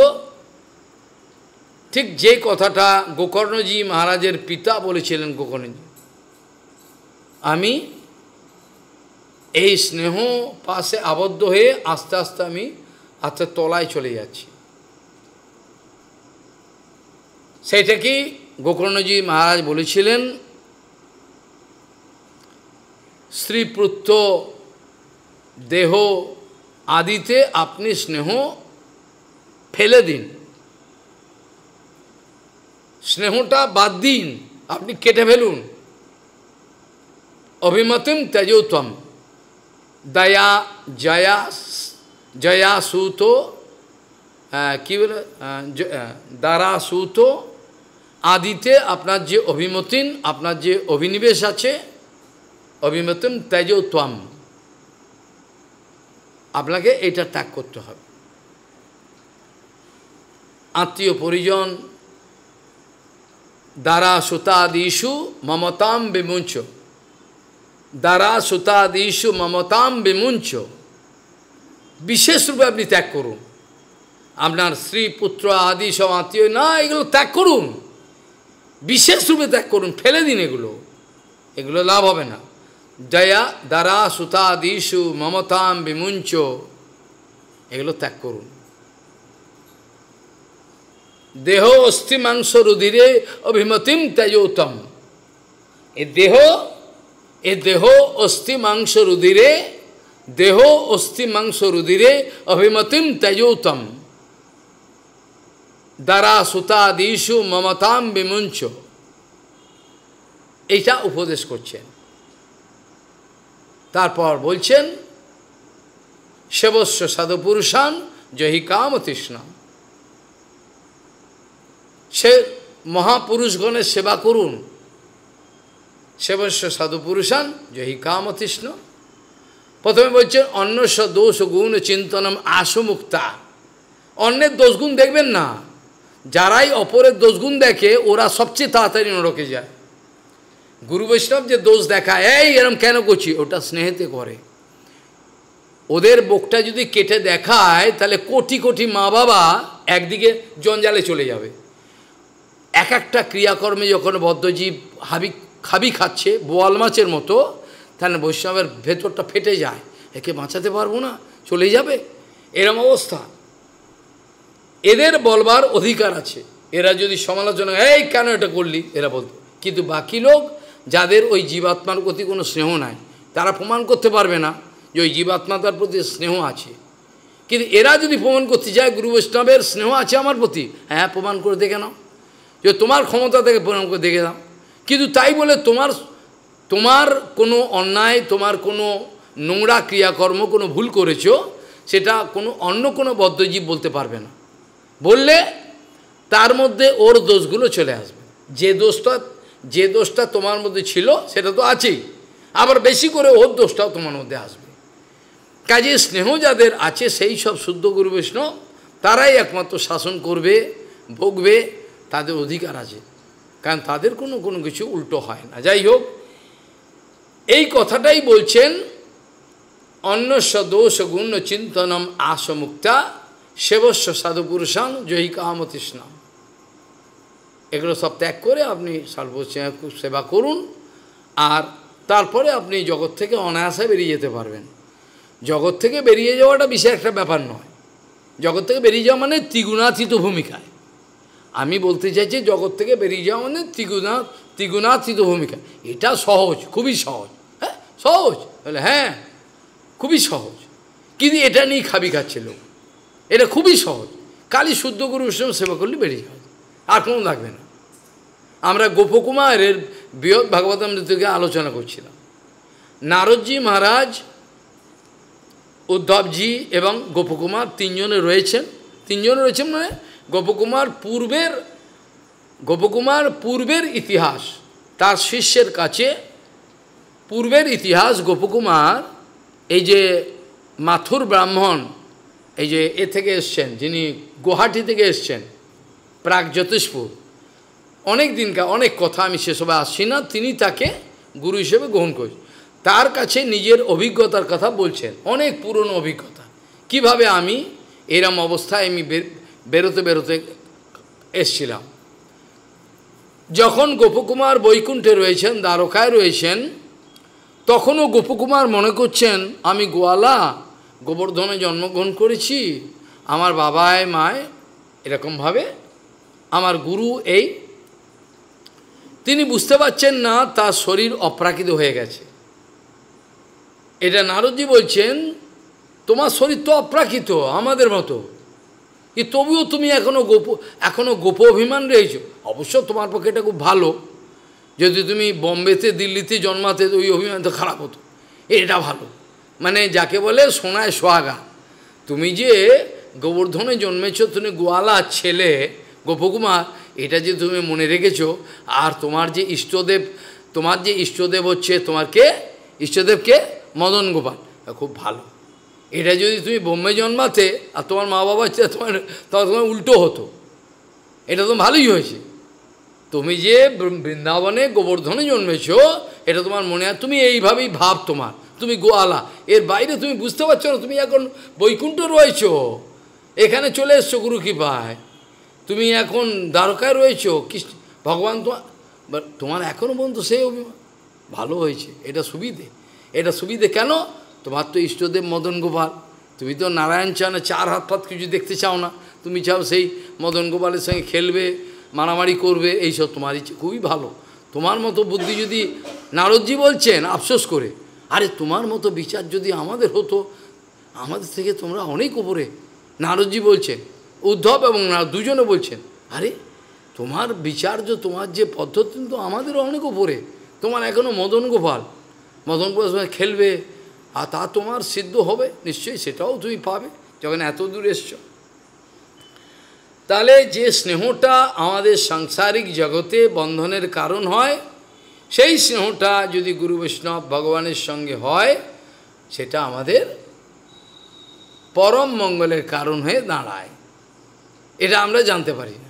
ঠিক যে কথাটা গোকর্ণজি মহারাজের পিতা বলেছিলেন গোকর্ণজি আমি এই স্নেহ পাশে আবদ্ধ হয়ে আস্তে আস্তে আমি আস্তে তলায় চলে যাচ্ছি সেটা কি গোকর্ণজি মহারাজ বলেছিলেন শ্রীপুত্র দেহ আদিতে আপনি স্নেহ ফেলে দিন স্নেহটা বাদ দিন আপনি কেটে ফেলুন অভিমতিম তেজোত্তম দয়া জয়া জয়া সুত কী বলে দারা সুত আদিতে আপনার যে অভিমতিন আপনার যে অভিনিবেশ আছে অভিমতিম তেজোত্তম আপনাকে এটা ত্যাগ করতে হবে আত্মীয় পরিজন দ্বারা সুতাদিষু মমতাম বিমুঞ্চ দ্বারা সুতাদিষু মমতাম বিমুঞ্চ বিশেষরূপে আপনি ত্যাগ করুন আপনার স্ত্রী পুত্র আদি সব আত্মীয় না এগুলো ত্যাগ করুন বিশেষরূপে ত্যাগ করুন ফেলে দিন এগুলো এগুলো লাভ হবে না জয়া দারা সুতাদিষু মমতাম বিমুঞ্চ এগুলো ত্যাগ করুন দেহ অস্থি মাংস রুধিরে অভিমতিম তেজোতম এ দেহ এ দেহ অস্থি মাংস রুধিরে দেহ অস্থি মাংস রুধিরে অভিমতিম তেজোতম দ্বারা সুতাদিষু মমতাম বিমুঞ্চ এইটা উপদেশ করছেন তারপর বলছেন সেবস্য সাধুপুরুষান জহি কাম তৃষ্ণাম সে মহাপুরুষগণের সেবা করুন সেবস্য সাধুপুরুষান জহি কাম তৃষ্ণ প্রথমে বলছেন অন্যস্ব দোষ গুণ চিন্তনম আশুমুক্তা অন্যের দোষগুণ দেখবেন না যারাই অপরের দোষগুণ দেখে ওরা সবচেয়ে তাড়াতাড়ি নরকে যায় গুরু বৈষ্ণব যে দোষ দেখা এই এরম কেন করছি ওটা স্নেহেতে করে ওদের বোকটা যদি কেটে দেখায় তাহলে কোটি কোটি মা বাবা একদিকে জঞ্জালে চলে যাবে এক একটা ক্রিয়াকর্মে যখন বদ্ধজীব হাবি খাবি খাচ্ছে বোয়াল মাছের মতো তাহলে বৈষ্ণবের ভেতরটা ফেটে যায় একে বাঁচাতে পারবো না চলে যাবে এরম অবস্থা এদের বলবার অধিকার আছে এরা যদি সমালোচনা এই কেন এটা করলি এরা বলতো কিন্তু বাকি লোক যাদের ওই জীবাত্মার প্রতি কোনো স্নেহ নাই তারা প্রমাণ করতে পারবে না যে ওই জীবাত্মাতার প্রতি স্নেহ আছে কিন্তু এরা যদি প্রমাণ করতে যায় গুরু বৈষ্ণবের স্নেহ আছে আমার প্রতি হ্যাঁ প্রমাণ করে দেখে নাও যে তোমার ক্ষমতা থেকে প্রমাণ করে দেখে নাও কিন্তু তাই বলে তোমার তোমার কোনো অন্যায় তোমার কোনো নোংরা ক্রিয়াকর্ম কোনো ভুল করেছো সেটা কোনো অন্য কোনো বদ্ধজীব বলতে পারবে না বললে তার মধ্যে ওর দোষগুলো চলে আসবে যে দোষটা যে দোষটা তোমার মধ্যে ছিল সেটা তো আছেই আবার বেশি করে ওর দোষটাও তোমার মধ্যে আসবে কাজে স্নেহ যাদের আছে সেই সব শুদ্ধ গুরু বৈষ্ণব তারাই একমাত্র শাসন করবে ভোগবে তাদের অধিকার আছে কারণ তাদের কোনো কোনো কিছু উল্টো হয় না যাই হোক এই কথাটাই বলছেন অন্য সদোষ গুণ চিন্তনম আসমুক্তা সেবস্ব সাধুপুরুষাং জয়ী কামতৃষ্ণাম এগুলো সব ত্যাগ করে আপনি খুব সেবা করুন আর তারপরে আপনি জগৎ থেকে অনায়াসে বেরিয়ে যেতে পারবেন জগৎ থেকে বেরিয়ে যাওয়াটা বিশেষ একটা ব্যাপার নয় জগৎ থেকে বেরিয়ে যাওয়া মানে ত্রিগুণাতীত ভূমিকায় আমি বলতে চাইছি জগৎ থেকে বেরিয়ে যাওয়া মানে ত্রিগুণা ত্রিগুণাতীত ভূমিকা এটা সহজ খুবই সহজ হ্যাঁ সহজ বলে হ্যাঁ খুবই সহজ কিন্তু এটা নিয়েই খাবি খাচ্ছে লোক এটা খুবই সহজ কালি শুদ্ধ গুরু সেবা করলে বেরিয়ে যাবে আর কোনো লাগবে না আমরা গোপকুমারের বৃহৎ ভাগবত থেকে আলোচনা করছিলাম নারদজি মহারাজ উদ্ধবজি এবং গোপকুমার তিনজনে রয়েছেন তিনজনে রয়েছেন মানে গোপকুমার পূর্বের গোপকুমার পূর্বের ইতিহাস তার শিষ্যের কাছে পূর্বের ইতিহাস গোপকুমার এই যে মাথুর ব্রাহ্মণ এই যে এ থেকে এসছেন যিনি গুয়াহাটি থেকে এসছেন প্রাক জ্যোতিষপুর অনেক দিনকার অনেক কথা আমি সেসবে আসছি না তিনি তাকে গুরু হিসেবে গ্রহণ করেছেন তার কাছে নিজের অভিজ্ঞতার কথা বলছেন অনেক পুরনো অভিজ্ঞতা কিভাবে আমি এরম অবস্থায় আমি বেরোতে বেরোতে এসছিলাম যখন গোপকুমার বৈকুণ্ঠে রয়েছেন দ্বারকায় রয়েছেন তখনও গোপকুমার মনে করছেন আমি গোয়ালা গোবর্ধনে জন্মগ্রহণ করেছি আমার বাবায় মায় এরকমভাবে আমার গুরু এই তিনি বুঝতে পারছেন না তার শরীর অপ্রাকৃত হয়ে গেছে এটা নারদজি বলছেন তোমার শরীর তো অপ্রাকৃত আমাদের মতো কি তবুও তুমি এখনও গোপ এখনও গোপ অভিমান রয়েছ অবশ্য তোমার পক্ষে এটা খুব ভালো যদি তুমি বম্বেতে দিল্লিতে জন্মাতে ওই অভিমান তো খারাপ হতো এটা ভালো মানে যাকে বলে সোনায় সোহাগা তুমি যে গোবর্ধনে জন্মেছ তুমি গোয়ালা ছেলে গোপকুমার এটা যে তুমি মনে রেখেছো আর তোমার যে ইষ্টদেব তোমার যে ইষ্টদেব হচ্ছে তোমার কে ইষ্টদেবকে মদন গোপাল খুব ভালো এটা যদি তুমি বোম্বে জন্মাতে আর তোমার মা বাবা তোমার তোমার উল্টো হতো এটা তো ভালোই হয়েছে তুমি যে বৃন্দাবনে গোবর্ধনে জন্মেছ এটা তোমার মনে হয় তুমি এইভাবেই ভাব তোমার তুমি গোয়ালা এর বাইরে তুমি বুঝতে পারছো না তুমি এখন বৈকুণ্ঠ রয়েছ এখানে চলে এসছো গুরু কৃপায় তুমি এখন দ্বারকায় রয়েছো কৃষ্ণ ভগবান তোমার তোমার এখনও পর্যন্ত সেই অভিমান ভালো হয়েছে এটা সুবিধে এটা সুবিধে কেন তোমার তো ইষ্টদেব মদন গোপাল তুমি তো নারায়ণ চানে চার হাত পাত কিছু দেখতে চাও না তুমি চাও সেই মদন গোপালের সঙ্গে খেলবে মারামারি করবে এইসব তোমার ইচ্ছে খুবই ভালো তোমার মতো বুদ্ধি যদি নারদজি বলছেন আফসোস করে আরে তোমার মতো বিচার যদি আমাদের হতো আমাদের থেকে তোমরা অনেক উপরে নারদজি বলছেন উদ্ধব এবং দুজনে বলছেন আরে তোমার বিচার্য তোমার যে পদ্ধতি তো আমাদের অনেক উপরে তোমার এখনও মদন গোপাল মদন গোপাল খেলবে আর তা তোমার সিদ্ধ হবে নিশ্চয়ই সেটাও তুমি পাবে যখন এত দূর এসছ তাহলে যে স্নেহটা আমাদের সাংসারিক জগতে বন্ধনের কারণ হয় সেই স্নেহটা যদি গুরু বৈষ্ণব ভগবানের সঙ্গে হয় সেটা আমাদের পরম মঙ্গলের কারণ হয়ে দাঁড়ায় এটা আমরা জানতে পারি না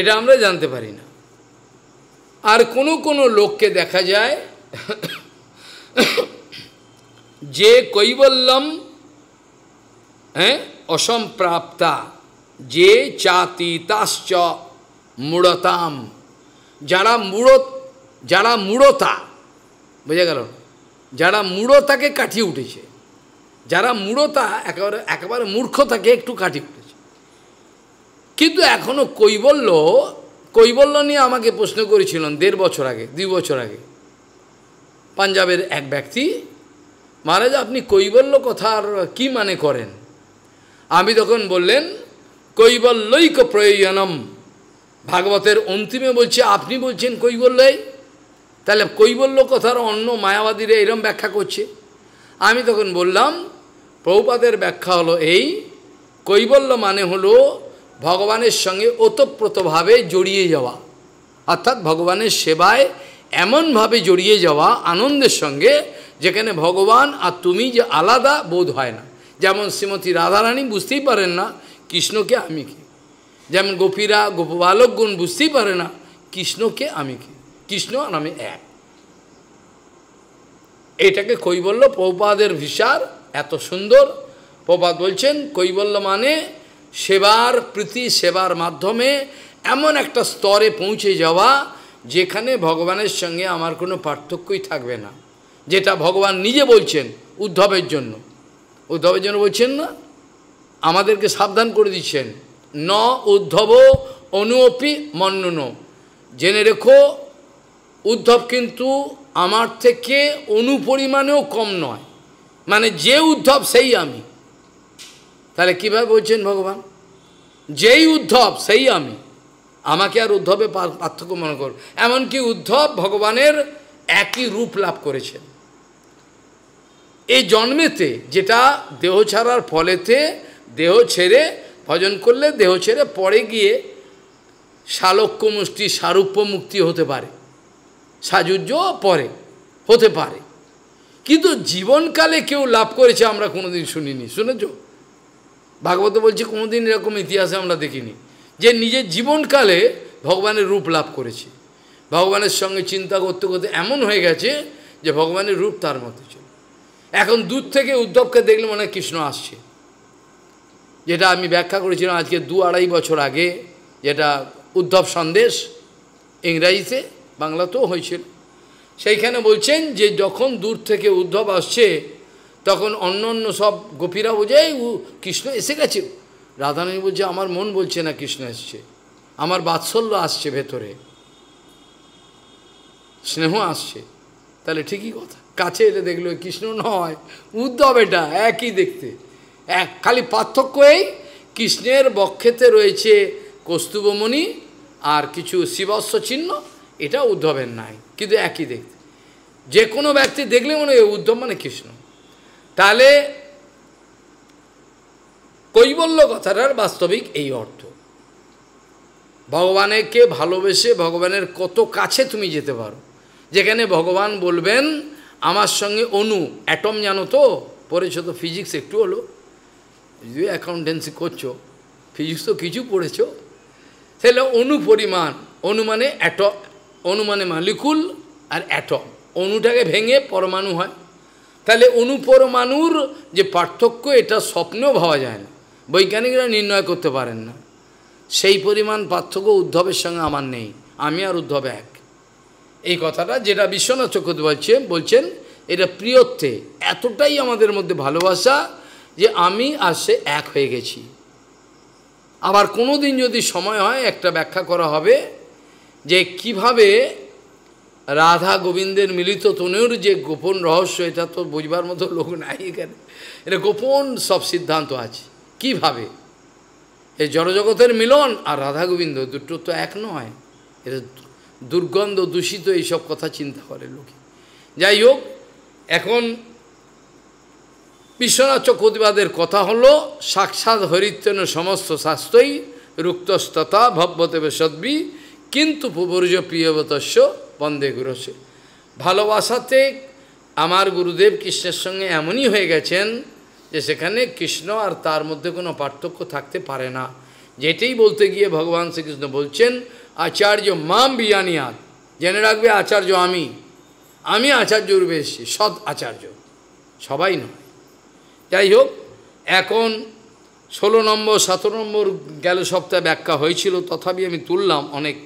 এটা আমরা জানতে পারি না আর কোনো কোনো লোককে দেখা যায় যে কৈবল্যম হ্যাঁ অসম্প্রাপ্তা যে চাতিতাশ্চ মূঢ়তাম যারা মূড় যারা মূঢ়তা বোঝা গেল যারা মূঢ়তাকে কাটিয়ে উঠেছে যারা মূঢ়তা একেবারে একেবারে মূর্খতাকে একটু কাটিয়ে কিন্তু এখনও কৈবল্য কৈবল্য নিয়ে আমাকে প্রশ্ন করেছিলেন দেড় বছর আগে দুই বছর আগে পাঞ্জাবের এক ব্যক্তি মহারাজ আপনি কৈবল্য কথার কি মানে করেন আমি তখন বললেন কৈবল্যৈক প্রয়োজনম ভাগবতের অন্তিমে বলছে আপনি বলছেন কৈবল্যই তাহলে কৈবল্য কথার অন্য মায়াবাদীরা এরম ব্যাখ্যা করছে আমি তখন বললাম প্রভুপাতের ব্যাখ্যা হলো এই কৈবল্য মানে হলো ভগবানের সঙ্গে ওতপ্রোতভাবে জড়িয়ে যাওয়া অর্থাৎ ভগবানের সেবায় এমনভাবে জড়িয়ে যাওয়া আনন্দের সঙ্গে যেখানে ভগবান আর তুমি যে আলাদা বোধ হয় না যেমন শ্রীমতী রাধারানী বুঝতেই পারেন না কৃষ্ণকে আমি কি যেমন গোপীরা গোপবালকগুণ বুঝতেই পারে না কৃষ্ণকে আমি কি কৃষ্ণ আর আমি এক এটাকে কৈবল্য প্রপাদের ভিসার এত সুন্দর পৌপাত বলছেন কৈবল্য মানে সেবার প্রীতি সেবার মাধ্যমে এমন একটা স্তরে পৌঁছে যাওয়া যেখানে ভগবানের সঙ্গে আমার কোনো পার্থক্যই থাকবে না যেটা ভগবান নিজে বলছেন উদ্ধবের জন্য উদ্ধবের জন্য বলছেন না আমাদেরকে সাবধান করে দিচ্ছেন ন উদ্ধব অনুপি মন্নন জেনে রেখো উদ্ধব কিন্তু আমার থেকে অনুপরিমাণেও কম নয় মানে যে উদ্ধব সেই আমি তাহলে কীভাবে বলছেন ভগবান যেই উদ্ধব সেই আমি আমাকে আর উদ্ধবে পার্থক্য মনে করব এমনকি উদ্ধব ভগবানের একই রূপ লাভ করেছেন এই জন্মেতে যেটা দেহ ছাড়ার ফলেতে দেহ ছেড়ে ভজন করলে দেহ ছেড়ে পরে গিয়ে শালক্য মুষ্টি সারুপ্য মুক্তি হতে পারে সাজুর্য পরে হতে পারে কিন্তু জীবনকালে কেউ লাভ করেছে আমরা কোনোদিন শুনিনি শুনেছ ভাগবত বলছে কোনোদিন এরকম ইতিহাসে আমরা দেখিনি যে নিজের জীবনকালে ভগবানের রূপ লাভ করেছে ভগবানের সঙ্গে চিন্তা করতে করতে এমন হয়ে গেছে যে ভগবানের রূপ তার মধ্যে ছিল এখন দূর থেকে উদ্ধবকে দেখলে মনে কৃষ্ণ আসছে যেটা আমি ব্যাখ্যা করেছিলাম আজকে দু আড়াই বছর আগে যেটা উদ্ধব সন্দেশ ইংরাজিতে বাংলাতেও হয়েছিল সেইখানে বলছেন যে যখন দূর থেকে উদ্ধব আসছে তখন অন্য অন্য সব গোপীরা বোঝায় ও কৃষ্ণ এসে গেছে রাধারানী বলছে আমার মন বলছে না কৃষ্ণ এসছে আমার বাৎসল্য আসছে ভেতরে স্নেহ আসছে তাহলে ঠিকই কথা কাছে এটা দেখলো কৃষ্ণ নয় উদ্ধব এটা একই দেখতে এক খালি পার্থক্য এই কৃষ্ণের বক্ষেতে রয়েছে কস্তুবমণি আর কিছু শিবস্ব চিহ্ন এটা উদ্ধবের নাই কিন্তু একই দেখতে যে কোনো ব্যক্তি দেখলে মনে হয় উদ্ধব মানে কৃষ্ণ তাহলে কৈবল্য কথাটার বাস্তবিক এই অর্থ ভগবানেরকে ভালোবেসে ভগবানের কত কাছে তুমি যেতে পারো যেখানে ভগবান বলবেন আমার সঙ্গে অনু অ্যাটম জানো তো পড়েছো তো ফিজিক্স একটু হলো যদি অ্যাকাউন্টেন্সি করছো ফিজিক্স তো কিছু পড়েছো তাহলে অনু পরিমাণ অনুমানে মানে অ্যাটম অনুমানে মানে মালিকুল আর অ্যাটম অনুটাকে ভেঙে পরমাণু হয় তাহলে অনুপরমাণুর যে পার্থক্য এটা স্বপ্নেও ভাবা যায় না বৈজ্ঞানিকরা নির্ণয় করতে পারেন না সেই পরিমাণ পার্থক্য উদ্ধবের সঙ্গে আমার নেই আমি আর উদ্ধব এক এই কথাটা যেটা বিশ্বনাথ চক্রবর্তী বলছে বলছেন এটা প্রিয়ত্বে এতটাই আমাদের মধ্যে ভালোবাসা যে আমি আর সে এক হয়ে গেছি আবার কোনো দিন যদি সময় হয় একটা ব্যাখ্যা করা হবে যে কিভাবে রাধা গোবিন্দের মিলিত তনুর যে গোপন রহস্য এটা তো বুঝবার মতো লোক নাই এখানে এটা গোপন সব সিদ্ধান্ত আছে কিভাবে এই জড়জগতের মিলন আর রাধা গোবিন্দ দুটো তো এক নয় এটা দুর্গন্ধ দূষিত এইসব কথা চিন্তা করে লোকে যাই হোক এখন বিশ্বনাথ চক্রবাদের কথা হলো সাক্ষাৎ হরিত্যন সমস্ত শাস্ত্রই রুক্তস্ততা ভব্যতে সদ্বি কিন্তু পুবর্জ প্রিয়বতস্য বন্দে গুরুসে ভালোবাসাতে আমার গুরুদেব কৃষ্ণের সঙ্গে এমনই হয়ে গেছেন যে সেখানে কৃষ্ণ আর তার মধ্যে কোনো পার্থক্য থাকতে পারে না যেটাই বলতে গিয়ে ভগবান শ্রীকৃষ্ণ বলছেন আচার্য মাম বিয়ানিয়াত জেনে রাখবে আচার্য আমি আমি আচার্য রূপে এসেছি সৎ আচার্য সবাই নয় যাই হোক এখন ষোলো নম্বর সতেরো নম্বর গেল সপ্তাহে ব্যাখ্যা হয়েছিল তথাপি আমি তুললাম অনেক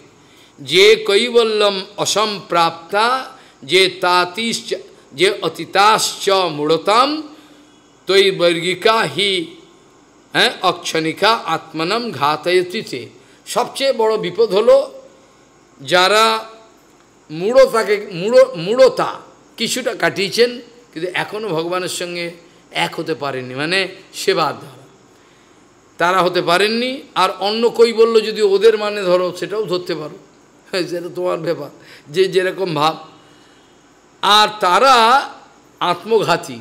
যে কৈবল্যম অসম্প্রাপ্তা যে তাতিশ্চ যে অতীতাশ্চ মূঢ়তাম বর্গিকা হি হ্যাঁ অক্ষণিকা আত্মনম ঘাতয়তীতে সবচেয়ে বড় বিপদ হলো যারা মূঢ়তাকে মূঢ় মূঢ়তা কিছুটা কাটিয়েছেন কিন্তু এখনও ভগবানের সঙ্গে এক হতে পারেননি মানে সেবার দ্বারা তারা হতে পারেননি আর অন্য কই বলল যদি ওদের মানে ধরো সেটাও ধরতে পারো সেটা তোমার ব্যাপার যে যেরকম ভাব আর তারা আত্মঘাতী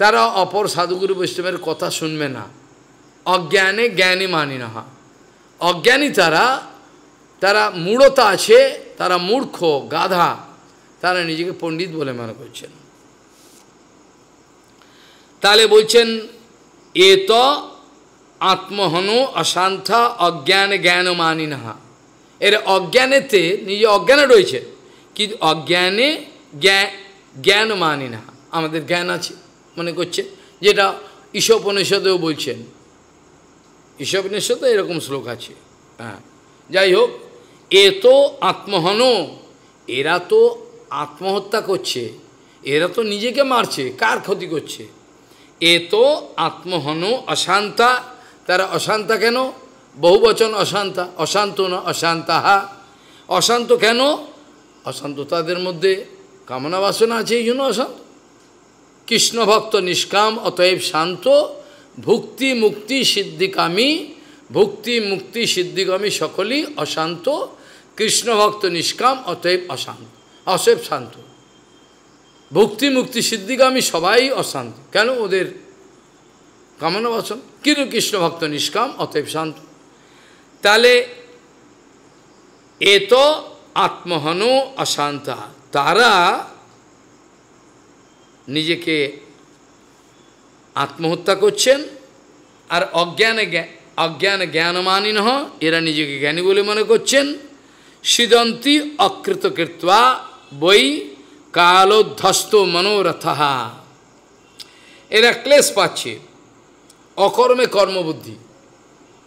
তারা অপর সাধুগুরু বৈষ্ণবের কথা শুনবে না অজ্ঞানে জ্ঞানে মানি না অজ্ঞানী তারা তারা মূঢ়তা আছে তারা মূর্খ গাধা তারা নিজেকে পণ্ডিত বলে মনে করছেন তাহলে বলছেন এত আত্মহন অশান্তা অজ্ঞান জ্ঞান মানি নাহা এর অজ্ঞানেতে নিজে অজ্ঞানে রয়েছে কি অজ্ঞানে জ্ঞান মানে না আমাদের জ্ঞান আছে মনে করছে যেটা ঈশোপনিষদেও বলছেন ঈশোপনিষদে এরকম শ্লোক আছে হ্যাঁ যাই হোক এ তো আত্মহন এরা তো আত্মহত্যা করছে এরা তো নিজেকে মারছে কার ক্ষতি করছে এ তো আত্মহন অশান্তা তারা অশান্তা কেন বহু বচন অশান্তা অশান্ত না অশান্তাহা অশান্ত কেন অশান্ত তাদের মধ্যে কামনা বাসনা আছে এই জন্য অশান্ত কৃষ্ণভক্ত নিষ্কাম অতএব শান্ত ভুক্তি মুক্তি সিদ্ধিকামী ভক্তি মুক্তি সিদ্ধিগমী সকলেই অশান্ত কৃষ্ণভক্ত নিষ্কাম অতএব অশান্ত অসেব শান্ত ভক্তি মুক্তি সিদ্ধিগামী সবাই অশান্ত কেন ওদের কামনা বাসন কিন্তু কৃষ্ণভক্ত নিষ্কাম অতএব শান্ত তালে এ তো আত্মহন অশান্তা তারা নিজেকে আত্মহত্যা করছেন আর অজ্ঞানে অজ্ঞান নহ এরা নিজেকে জ্ঞানী বলে মনে করছেন সিদন্তী অকৃত কৃত্বা বই কালোধ্বস্ত মনোরথা এরা ক্লেশ পাচ্ছে অকর্মে কর্মবুদ্ধি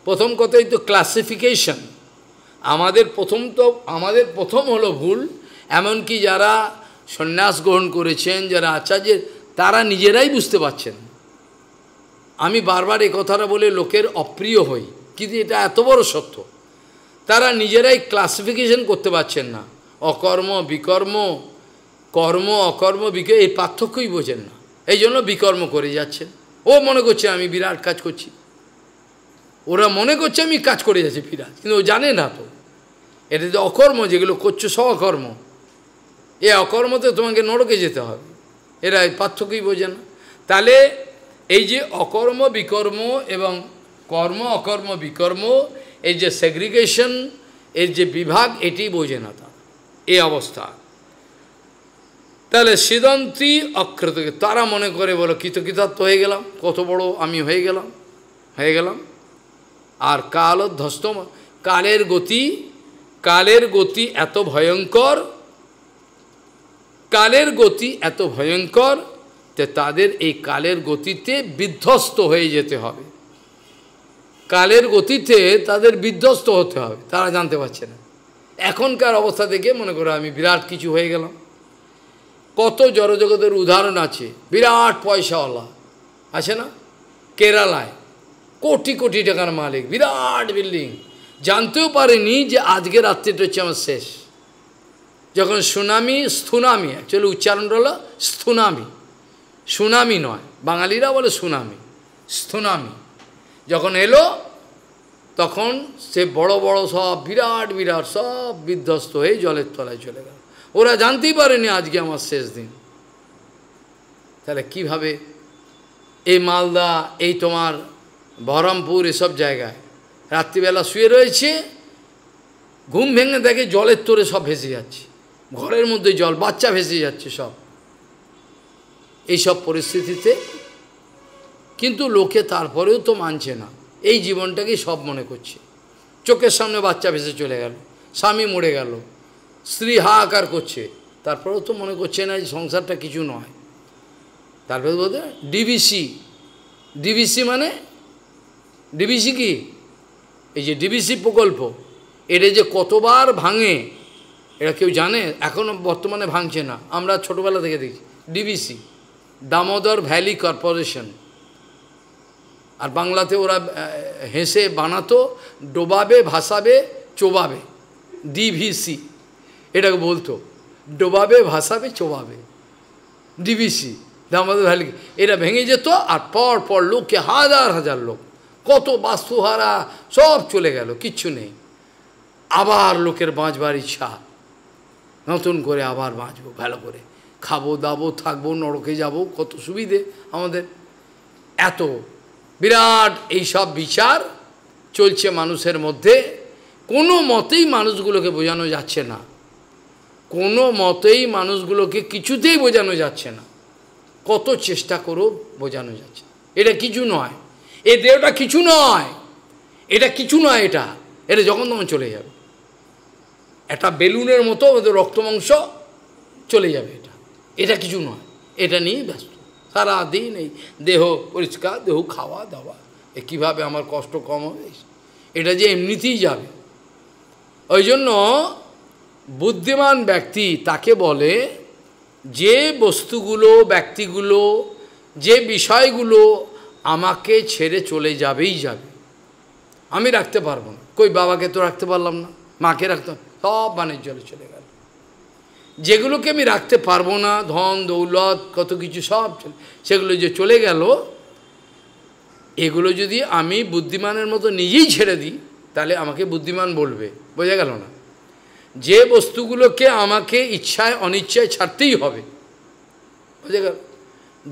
প্রথম কথাই তো ক্লাসিফিকেশন আমাদের প্রথম তো আমাদের প্রথম হলো ভুল এমনকি যারা সন্ন্যাস গ্রহণ করেছেন যারা আচার্যের তারা নিজেরাই বুঝতে পারছেন আমি বারবার এ কথাটা বলে লোকের অপ্রিয় হই কিন্তু এটা এত বড় সত্য তারা নিজেরাই ক্লাসিফিকেশন করতে পারছেন না অকর্ম বিকর্ম কর্ম অকর্ম বিক এই পার্থক্যই বোঝেন না এই জন্য বিকর্ম করে যাচ্ছেন ও মনে করছে আমি বিরাট কাজ করছি ওরা মনে করছে আমি কাজ করে যাচ্ছি ফিরা কিন্তু ও জানে না তো এটা যে অকর্ম যেগুলো করছো সব অকর্ম এ অকর্মতে তোমাকে নরকে যেতে হবে এরা পার্থক্যই বোঝে না তাহলে এই যে অকর্ম বিকর্ম এবং কর্ম অকর্ম বিকর্ম এই যে সেগ্রিগেশন এর যে বিভাগ এটি বোঝে না তা এ অবস্থা তাহলে সিদন্তী অকৃত তারা মনে করে বলো কৃতকৃতার্থ হয়ে গেলাম কত বড় আমি হয়ে গেলাম হয়ে গেলাম আর কাল ধ্বস্ত কালের গতি কালের গতি এত ভয়ঙ্কর কালের গতি এত ভয়ঙ্কর যে তাদের এই কালের গতিতে বিধ্বস্ত হয়ে যেতে হবে কালের গতিতে তাদের বিধ্বস্ত হতে হবে তারা জানতে পারছে না এখনকার অবস্থা থেকে মনে করো আমি বিরাট কিছু হয়ে গেলাম কত জড়জগতের উদাহরণ আছে বিরাট পয়সাওয়ালা আছে না কেরালায় কোটি কোটি টাকার মালিক বিরাট বিল্ডিং জানতেও পারেনি যে আজকে রাত্রিটা হচ্ছে আমার শেষ যখন সুনামি স্থুনামি অ্যাকচুয়ালি উচ্চারণটা হলো স্থুনামি সুনামি নয় বাঙালিরা বলে সুনামি স্থুনামি যখন এলো তখন সে বড় বড় সব বিরাট বিরাট সব বিধ্বস্ত হয়ে জলের তলায় চলে গেল ওরা জানতেই পারেনি আজকে আমার শেষ দিন তাহলে কিভাবে এই মালদা এই তোমার বহরমপুর এসব জায়গায় রাত্রিবেলা শুয়ে রয়েছে ঘুম ভেঙে দেখে জলের তোরে সব ভেসে যাচ্ছে ঘরের মধ্যে জল বাচ্চা ভেসে যাচ্ছে সব এইসব পরিস্থিতিতে কিন্তু লোকে তারপরেও তো মানছে না এই জীবনটাকেই সব মনে করছে চোখের সামনে বাচ্চা ভেসে চলে গেল স্বামী মরে গেল স্ত্রী হাহাকার করছে তারপরেও তো মনে করছে না যে সংসারটা কিছু নয় তারপরে বলতে ডিবিসি ডিবিসি মানে ডিবিসি কি এই যে ডিবিসি প্রকল্প এটা যে কতবার ভাঙে এটা কেউ জানে এখনও বর্তমানে ভাঙছে না আমরা ছোটোবেলা থেকে দেখি ডিবিসি দামোদর ভ্যালি কর্পোরেশন আর বাংলাতে ওরা হেসে বানাতো ডোবাবে ভাসাবে চোবাবে ডিভিসি এটাকে বলতো ডোবাবে ভাসাবে চোবাবে ডিবিসি দামোদর ভ্যালি এটা ভেঙে যেত আর পর পর লোককে হাজার হাজার লোক কত বাস্তুহারা সব চলে গেল কিচ্ছু নেই আবার লোকের বাঁচবার ইচ্ছা নতুন করে আবার বাঁচবো ভালো করে খাবো দাবো থাকবো নরকে যাব কত সুবিধে আমাদের এত বিরাট এইসব বিচার চলছে মানুষের মধ্যে কোনো মতেই মানুষগুলোকে বোঝানো যাচ্ছে না কোনো মতেই মানুষগুলোকে কিছুতেই বোঝানো যাচ্ছে না কত চেষ্টা করো বোঝানো যাচ্ছে এটা কিছু নয় এই দেহটা কিছু নয় এটা কিছু নয় এটা এটা যখন তখন চলে যাবে একটা বেলুনের মতো ওদের রক্তমাংস চলে যাবে এটা এটা কিছু নয় এটা নিয়েই ব্যস্ত সারাদিন এই দেহ পরিষ্কার দেহ খাওয়া দাওয়া এ কীভাবে আমার কষ্ট কম হবে এটা যে এমনিতেই যাবে ওই জন্য বুদ্ধিমান ব্যক্তি তাকে বলে যে বস্তুগুলো ব্যক্তিগুলো যে বিষয়গুলো আমাকে ছেড়ে চলে যাবেই যাবে আমি রাখতে পারবো না কই বাবাকে তো রাখতে পারলাম না মাকে রাখতাম সব বানের জলে চলে গেল যেগুলোকে আমি রাখতে পারবো না ধন দৌলত কত কিছু সব সেগুলো যে চলে গেল এগুলো যদি আমি বুদ্ধিমানের মতো নিজেই ছেড়ে দিই তাহলে আমাকে বুদ্ধিমান বলবে বোঝা গেল না যে বস্তুগুলোকে আমাকে ইচ্ছায় অনিচ্ছায় ছাড়তেই হবে বোঝা গেল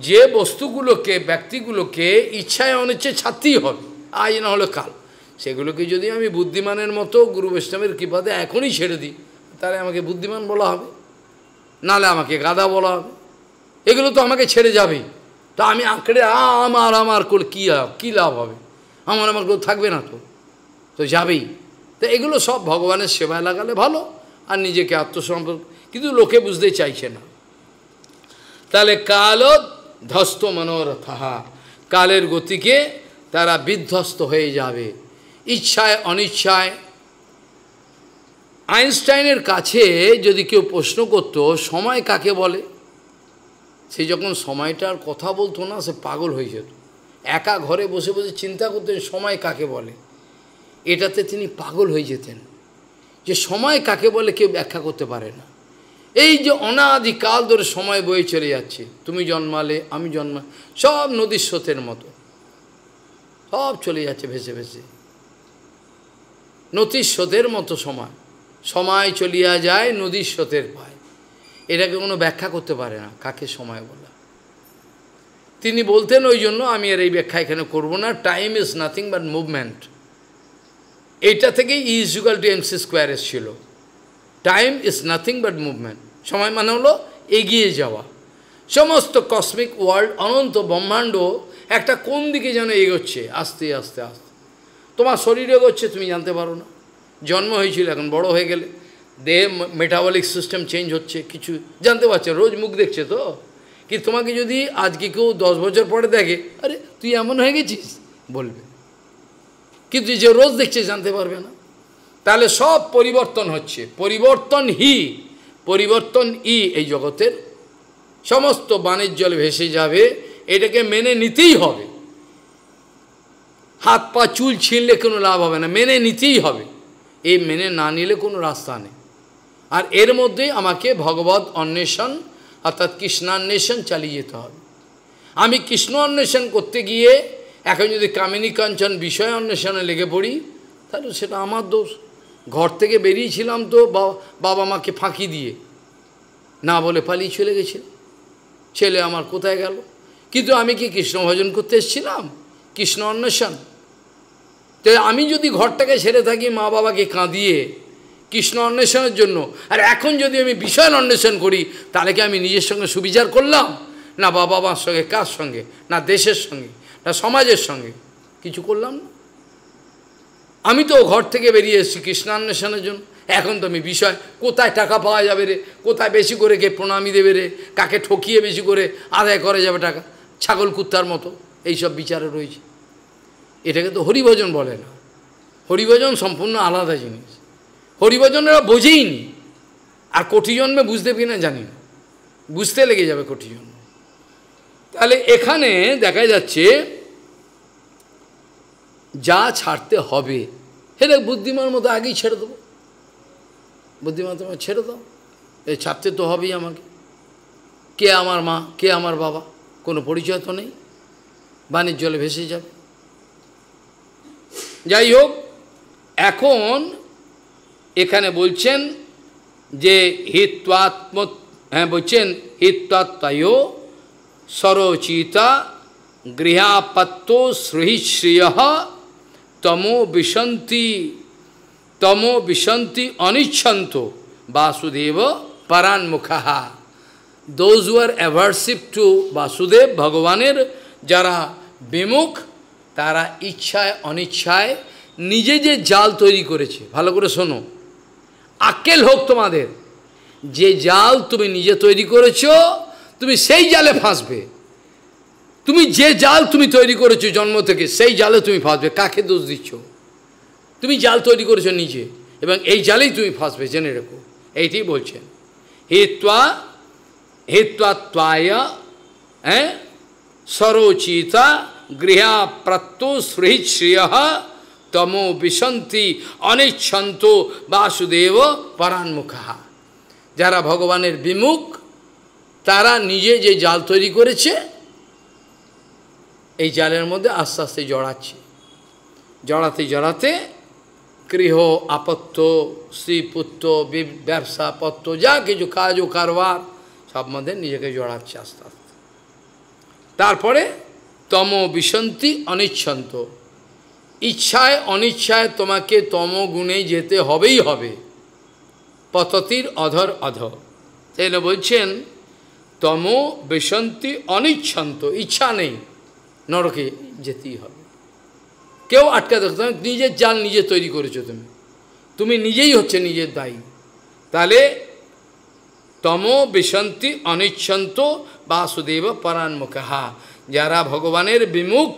যে বস্তুগুলোকে ব্যক্তিগুলোকে ইচ্ছায় অনিচ্ছে ছাড়তেই হবে আজ না হলে কাল সেগুলোকে যদি আমি বুদ্ধিমানের মতো গুরু বৈষ্ণবের কৃপাতে এখনই ছেড়ে দিই তাহলে আমাকে বুদ্ধিমান বলা হবে নালে আমাকে গাদা বলা হবে এগুলো তো আমাকে ছেড়ে যাবেই তা আমি আঁকড়ে আমার আমার করে কী লাভ কী লাভ হবে আমার আমার করে থাকবে না তো তো যাবেই তো এগুলো সব ভগবানের সেবায় লাগালে ভালো আর নিজেকে আত্মসম্পর্ক কিন্তু লোকে বুঝতে চাইছে না তাহলে কালত ধ্বস্ত মনোরথাহা কালের গতিকে তারা বিধ্বস্ত হয়ে যাবে ইচ্ছায় অনিচ্ছায় আইনস্টাইনের কাছে যদি কেউ প্রশ্ন করত সময় কাকে বলে সে যখন সময়টার কথা বলতো না সে পাগল হয়ে যেত একা ঘরে বসে বসে চিন্তা করতেন সময় কাকে বলে এটাতে তিনি পাগল হয়ে যেতেন যে সময় কাকে বলে কেউ ব্যাখ্যা করতে পারে না এই যে অনাদিকাল ধরে সময় বয়ে চলে যাচ্ছে তুমি জন্মালে আমি জন্মা সব নদীর স্রোতের মতো সব চলে যাচ্ছে ভেসে ভেসে নদীর স্রোতের মতো সময় সময় চলিয়া যায় নদীর স্রোতের পায় এটাকে কোনো ব্যাখ্যা করতে পারে না কাকে সময় বলা তিনি বলতেন ওই জন্য আমি আর এই ব্যাখ্যা এখানে করব না time is nothing but movement এইটা থেকেই ইজ ইকুয়াল টু এমসি স্কোয়ারের ছিল time is nothing but movement সময় মানে হলো এগিয়ে যাওয়া সমস্ত কসমিক ওয়ার্ল্ড অনন্ত ব্রহ্মাণ্ড একটা কোন দিকে যেন এগোচ্ছে আস্তে আস্তে আস্তে তোমার শরীর এগোচ্ছে তুমি জানতে পারো না জন্ম হয়েছিল এখন বড় হয়ে গেলে দেহে মেটাবলিক সিস্টেম চেঞ্জ হচ্ছে কিছু জানতে পারছে রোজ মুখ দেখছে তো কি তোমাকে যদি আজকে কেউ দশ বছর পরে দেখে আরে তুই এমন হয়ে গেছিস বলবে কিন্তু যে রোজ দেখছে জানতে পারবে না তাহলে সব পরিবর্তন হচ্ছে পরিবর্তন হি পরিবর্তন ই এই জগতের সমস্ত বাণের জল ভেসে যাবে এটাকে মেনে নিতেই হবে হাত পা চুল ছিঁড়লে কোনো লাভ হবে না মেনে নিতেই হবে এই মেনে না নিলে কোনো রাস্তা নেই আর এর মধ্যে আমাকে ভগবত অন্বেষণ অর্থাৎ কৃষ্ণান্বেষণ চালিয়ে যেতে হবে আমি কৃষ্ণ অন্বেষণ করতে গিয়ে এখন যদি কামিনী কাঞ্চন বিষয় অন্বেষণে লেগে পড়ি তাহলে সেটা আমার দোষ ঘর থেকে বেরিয়েছিলাম তো বাবা মাকে ফাঁকি দিয়ে না বলে পালিয়ে চলে গেছে ছেলে আমার কোথায় গেল কিন্তু আমি কি কৃষ্ণ ভজন করতে এসেছিলাম কৃষ্ণ অন্বেষণ তো আমি যদি ঘরটাকে ছেড়ে থাকি মা বাবাকে কাঁদিয়ে কৃষ্ণ অন্বেষণের জন্য আর এখন যদি আমি বিষয় অন্বেষণ করি তাহলে কি আমি নিজের সঙ্গে সুবিচার করলাম না বাবা মার সঙ্গে কার সঙ্গে না দেশের সঙ্গে না সমাজের সঙ্গে কিছু করলাম না আমি তো ঘর থেকে বেরিয়ে এসেছি কৃষ্ণান্বেষণের জন্য এখন তো আমি বিষয় কোথায় টাকা পাওয়া যাবে রে কোথায় বেশি করে কে প্রণামী দেবে রে কাকে ঠকিয়ে বেশি করে আদায় করা যাবে টাকা ছাগল কুত্তার মতো এইসব বিচারে রয়েছে এটাকে তো হরিভজন বলে না হরিভজন সম্পূর্ণ আলাদা জিনিস হরিভজনেরা বোঝেই নি আর কোটি জন্মে বুঝতে না জানি না বুঝতে লেগে যাবে কোটি জন্ম তাহলে এখানে দেখা যাচ্ছে যা ছাড়তে হবে সেটা বুদ্ধিমান মতো আগেই ছেড়ে দেবো বুদ্ধিমান তোমার ছেড়ে দাও এ ছাড়তে তো হবেই আমাকে কে আমার মা কে আমার বাবা কোনো পরিচয় তো নেই বাণিজ্য জলে ভেসে যাবে যাই হোক এখন এখানে বলছেন যে হিত্বাত্ম হ্যাঁ বলছেন হিত্বাত্মায় সরচিতা গৃহাপত্য শ্রীশ্রিয় তমো বিশন্তি তমো বিশন্তি অনিচ্ছন্ত বাসুদেব পরান মুখাহা those were aversive to Vasudev ভগবানের যারা বিমুখ তারা ইচ্ছায় অনিচ্ছায় নিজে যে জাল তৈরি করেছে ভালো করে শোনো আকেল হোক তোমাদের যে জাল তুমি নিজে তৈরি করেছ তুমি সেই জালে ফাঁসবে তুমি যে জাল তুমি তৈরি করেছো জন্ম থেকে সেই জালে তুমি ফাঁসবে কাকে দোষ দিচ্ছ তুমি জাল তৈরি করেছো নিজে এবং এই জালেই তুমি ফাঁসবে জেনে রেখো এইটি বলছেন হেত্বা হেত্বা ত্বায়া হ্যাঁ সরোচিতা গৃহা প্রত্যো তমো বিশন্তি অনিচ্ছন্ত বাসুদেব পরাণমুখা যারা ভগবানের বিমুখ তারা নিজে যে জাল তৈরি করেছে এই জালের মধ্যে আস্তে আস্তে জড়াচ্ছে জড়াতে জড়াতে গৃহ আপত্ত স্ত্রী পুত্র ব্যবসা পত্র যা কিছু কাজ ও কারবার সব মধ্যে নিজেকে জড়াচ্ছে আস্তে আস্তে তারপরে তম বিশন্তি অনিচ্ছন্ত ইচ্ছায় অনিচ্ছায় তোমাকে তম গুণে যেতে হবেই হবে পততির অধর অধ তাই বলছেন তম বিশন্তি অনিচ্ছন্ত ইচ্ছা নেই নরকে যেতেই হবে কেউ আটকা দেখতে নিজের জাল নিজে তৈরি করেছো তুমি তুমি নিজেই হচ্ছে নিজের দায়ী তাহলে তম বিশান্তি অনিচ্ছন্ত বাসুদেব হা যারা ভগবানের বিমুখ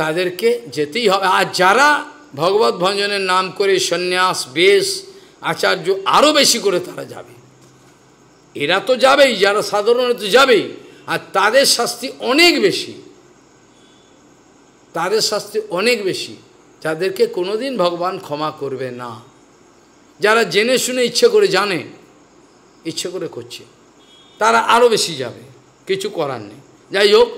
তাদেরকে যেতেই হবে আর যারা ভগবত ভঞ্জনের নাম করে সন্ন্যাস বেশ আচার্য আরও বেশি করে তারা যাবে এরা তো যাবেই যারা সাধারণত যাবেই আর তাদের শাস্তি অনেক বেশি তাদের শাস্তি অনেক বেশি যাদেরকে কোনোদিন ভগবান ক্ষমা করবে না যারা জেনে শুনে ইচ্ছে করে জানে ইচ্ছে করে করছে তারা আরও বেশি যাবে কিছু করার নেই যাই হোক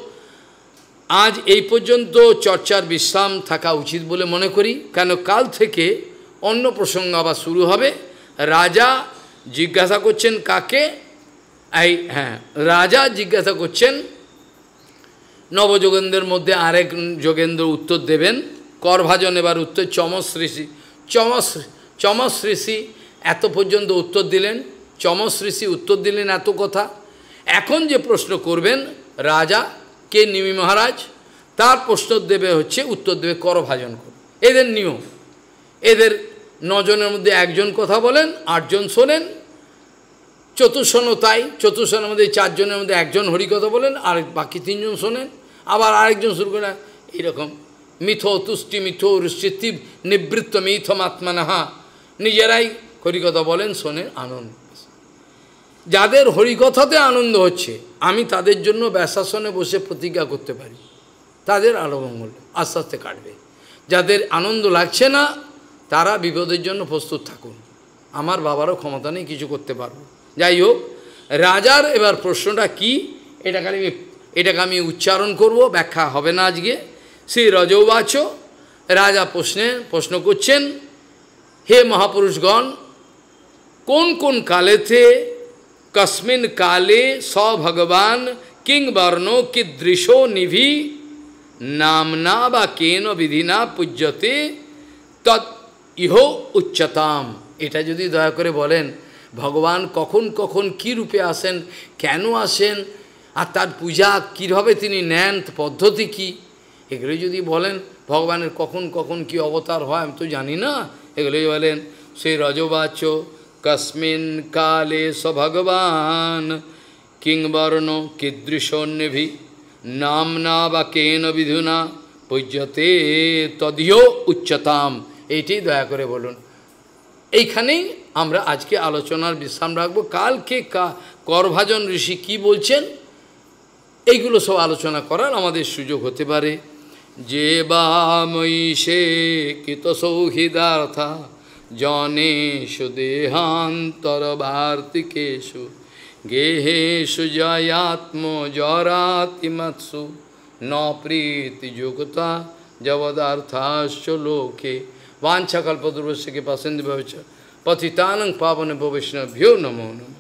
আজ এই পর্যন্ত চর্চার বিশ্রাম থাকা উচিত বলে মনে করি কেন কাল থেকে অন্য প্রসঙ্গ আবার শুরু হবে রাজা জিজ্ঞাসা করছেন কাকে এই হ্যাঁ রাজা জিজ্ঞাসা করছেন নবযোগেন্দ্রের মধ্যে আরেক যোগেন্দ্র উত্তর দেবেন করভাজন এবার উত্তর চমসৃষি চমস চমসৃষি এত পর্যন্ত উত্তর দিলেন চমসৃষি উত্তর দিলেন এত কথা এখন যে প্রশ্ন করবেন রাজা কে নিমি মহারাজ তার প্রশ্ন দেবে হচ্ছে উত্তর দেবে করভাজন এদের নিয়ম এদের নজনের মধ্যে একজন কথা বলেন আটজন শোনেন চতুর্শনও তাই চতুর্শনের মধ্যে চারজনের মধ্যে একজন হরিকথা বলেন আর বাকি তিনজন শোনেন আবার আরেকজন শুরু করেন এইরকম মিথ তুষ্টি মিথ রুষ্টি নিবৃত্ত নাহা নিজেরাই হরিকথা বলেন শোনেন আনন্দ যাদের হরিকথাতে আনন্দ হচ্ছে আমি তাদের জন্য ব্যাসাসনে বসে প্রতিজ্ঞা করতে পারি তাদের আলোমঙ্গল আস্তে আস্তে কাটবে যাদের আনন্দ লাগছে না তারা বিপদের জন্য প্রস্তুত থাকুন আমার বাবারও ক্ষমতা নেই কিছু করতে পারবো যাই হোক রাজার এবার প্রশ্নটা কি এটাকে আমি এটাকে আমি উচ্চারণ করব ব্যাখ্যা হবে না আজকে শ্রী রজৌবাচ রাজা প্রশ্নে প্রশ্ন করছেন হে মহাপুরুষগণ কোন কোন কালেতে কস্মিন কালে স ভগবান কিং বর্ণ কিদৃশ নিভি নামনা বা কেন বিধিনা পূজ্যতে তৎ ইহ উচ্চতাম এটা যদি দয়া করে বলেন ভগবান কখন কখন কী রূপে আসেন কেন আসেন আর তার পূজা কীভাবে তিনি নেন পদ্ধতি কী এগুলো যদি বলেন ভগবানের কখন কখন কি অবতার হয় আমি তো জানি না এগুলোই বলেন সেই রজবাচ কস্মিন কালে স ভগবান কিংবর্ণ কিদৃশন্যভি নামনা বা কেন বিধুনা পূজ্যতে তদীয় উচ্চতাম এইটি দয়া করে বলুন এইখানেই আমরা আজকে আলোচনার বিশ্রাম রাখবো কালকে কা করভাজন ঋষি কি বলছেন এইগুলো সব আলোচনা করার আমাদের সুযোগ হতে পারে যে বামৈষে কৃত সৌহৃদার্থা জনেশু দেহান্তর ভার্তিকেশু গেহেশু জয়াত্ম জরাতিমৎসু ন যোগতা জবদার্থাশ্চ লোকে বাঞ্ছা পাশেন্দ্র ব্যবচার Patitanang pavanabhavishnabhyo namo namo.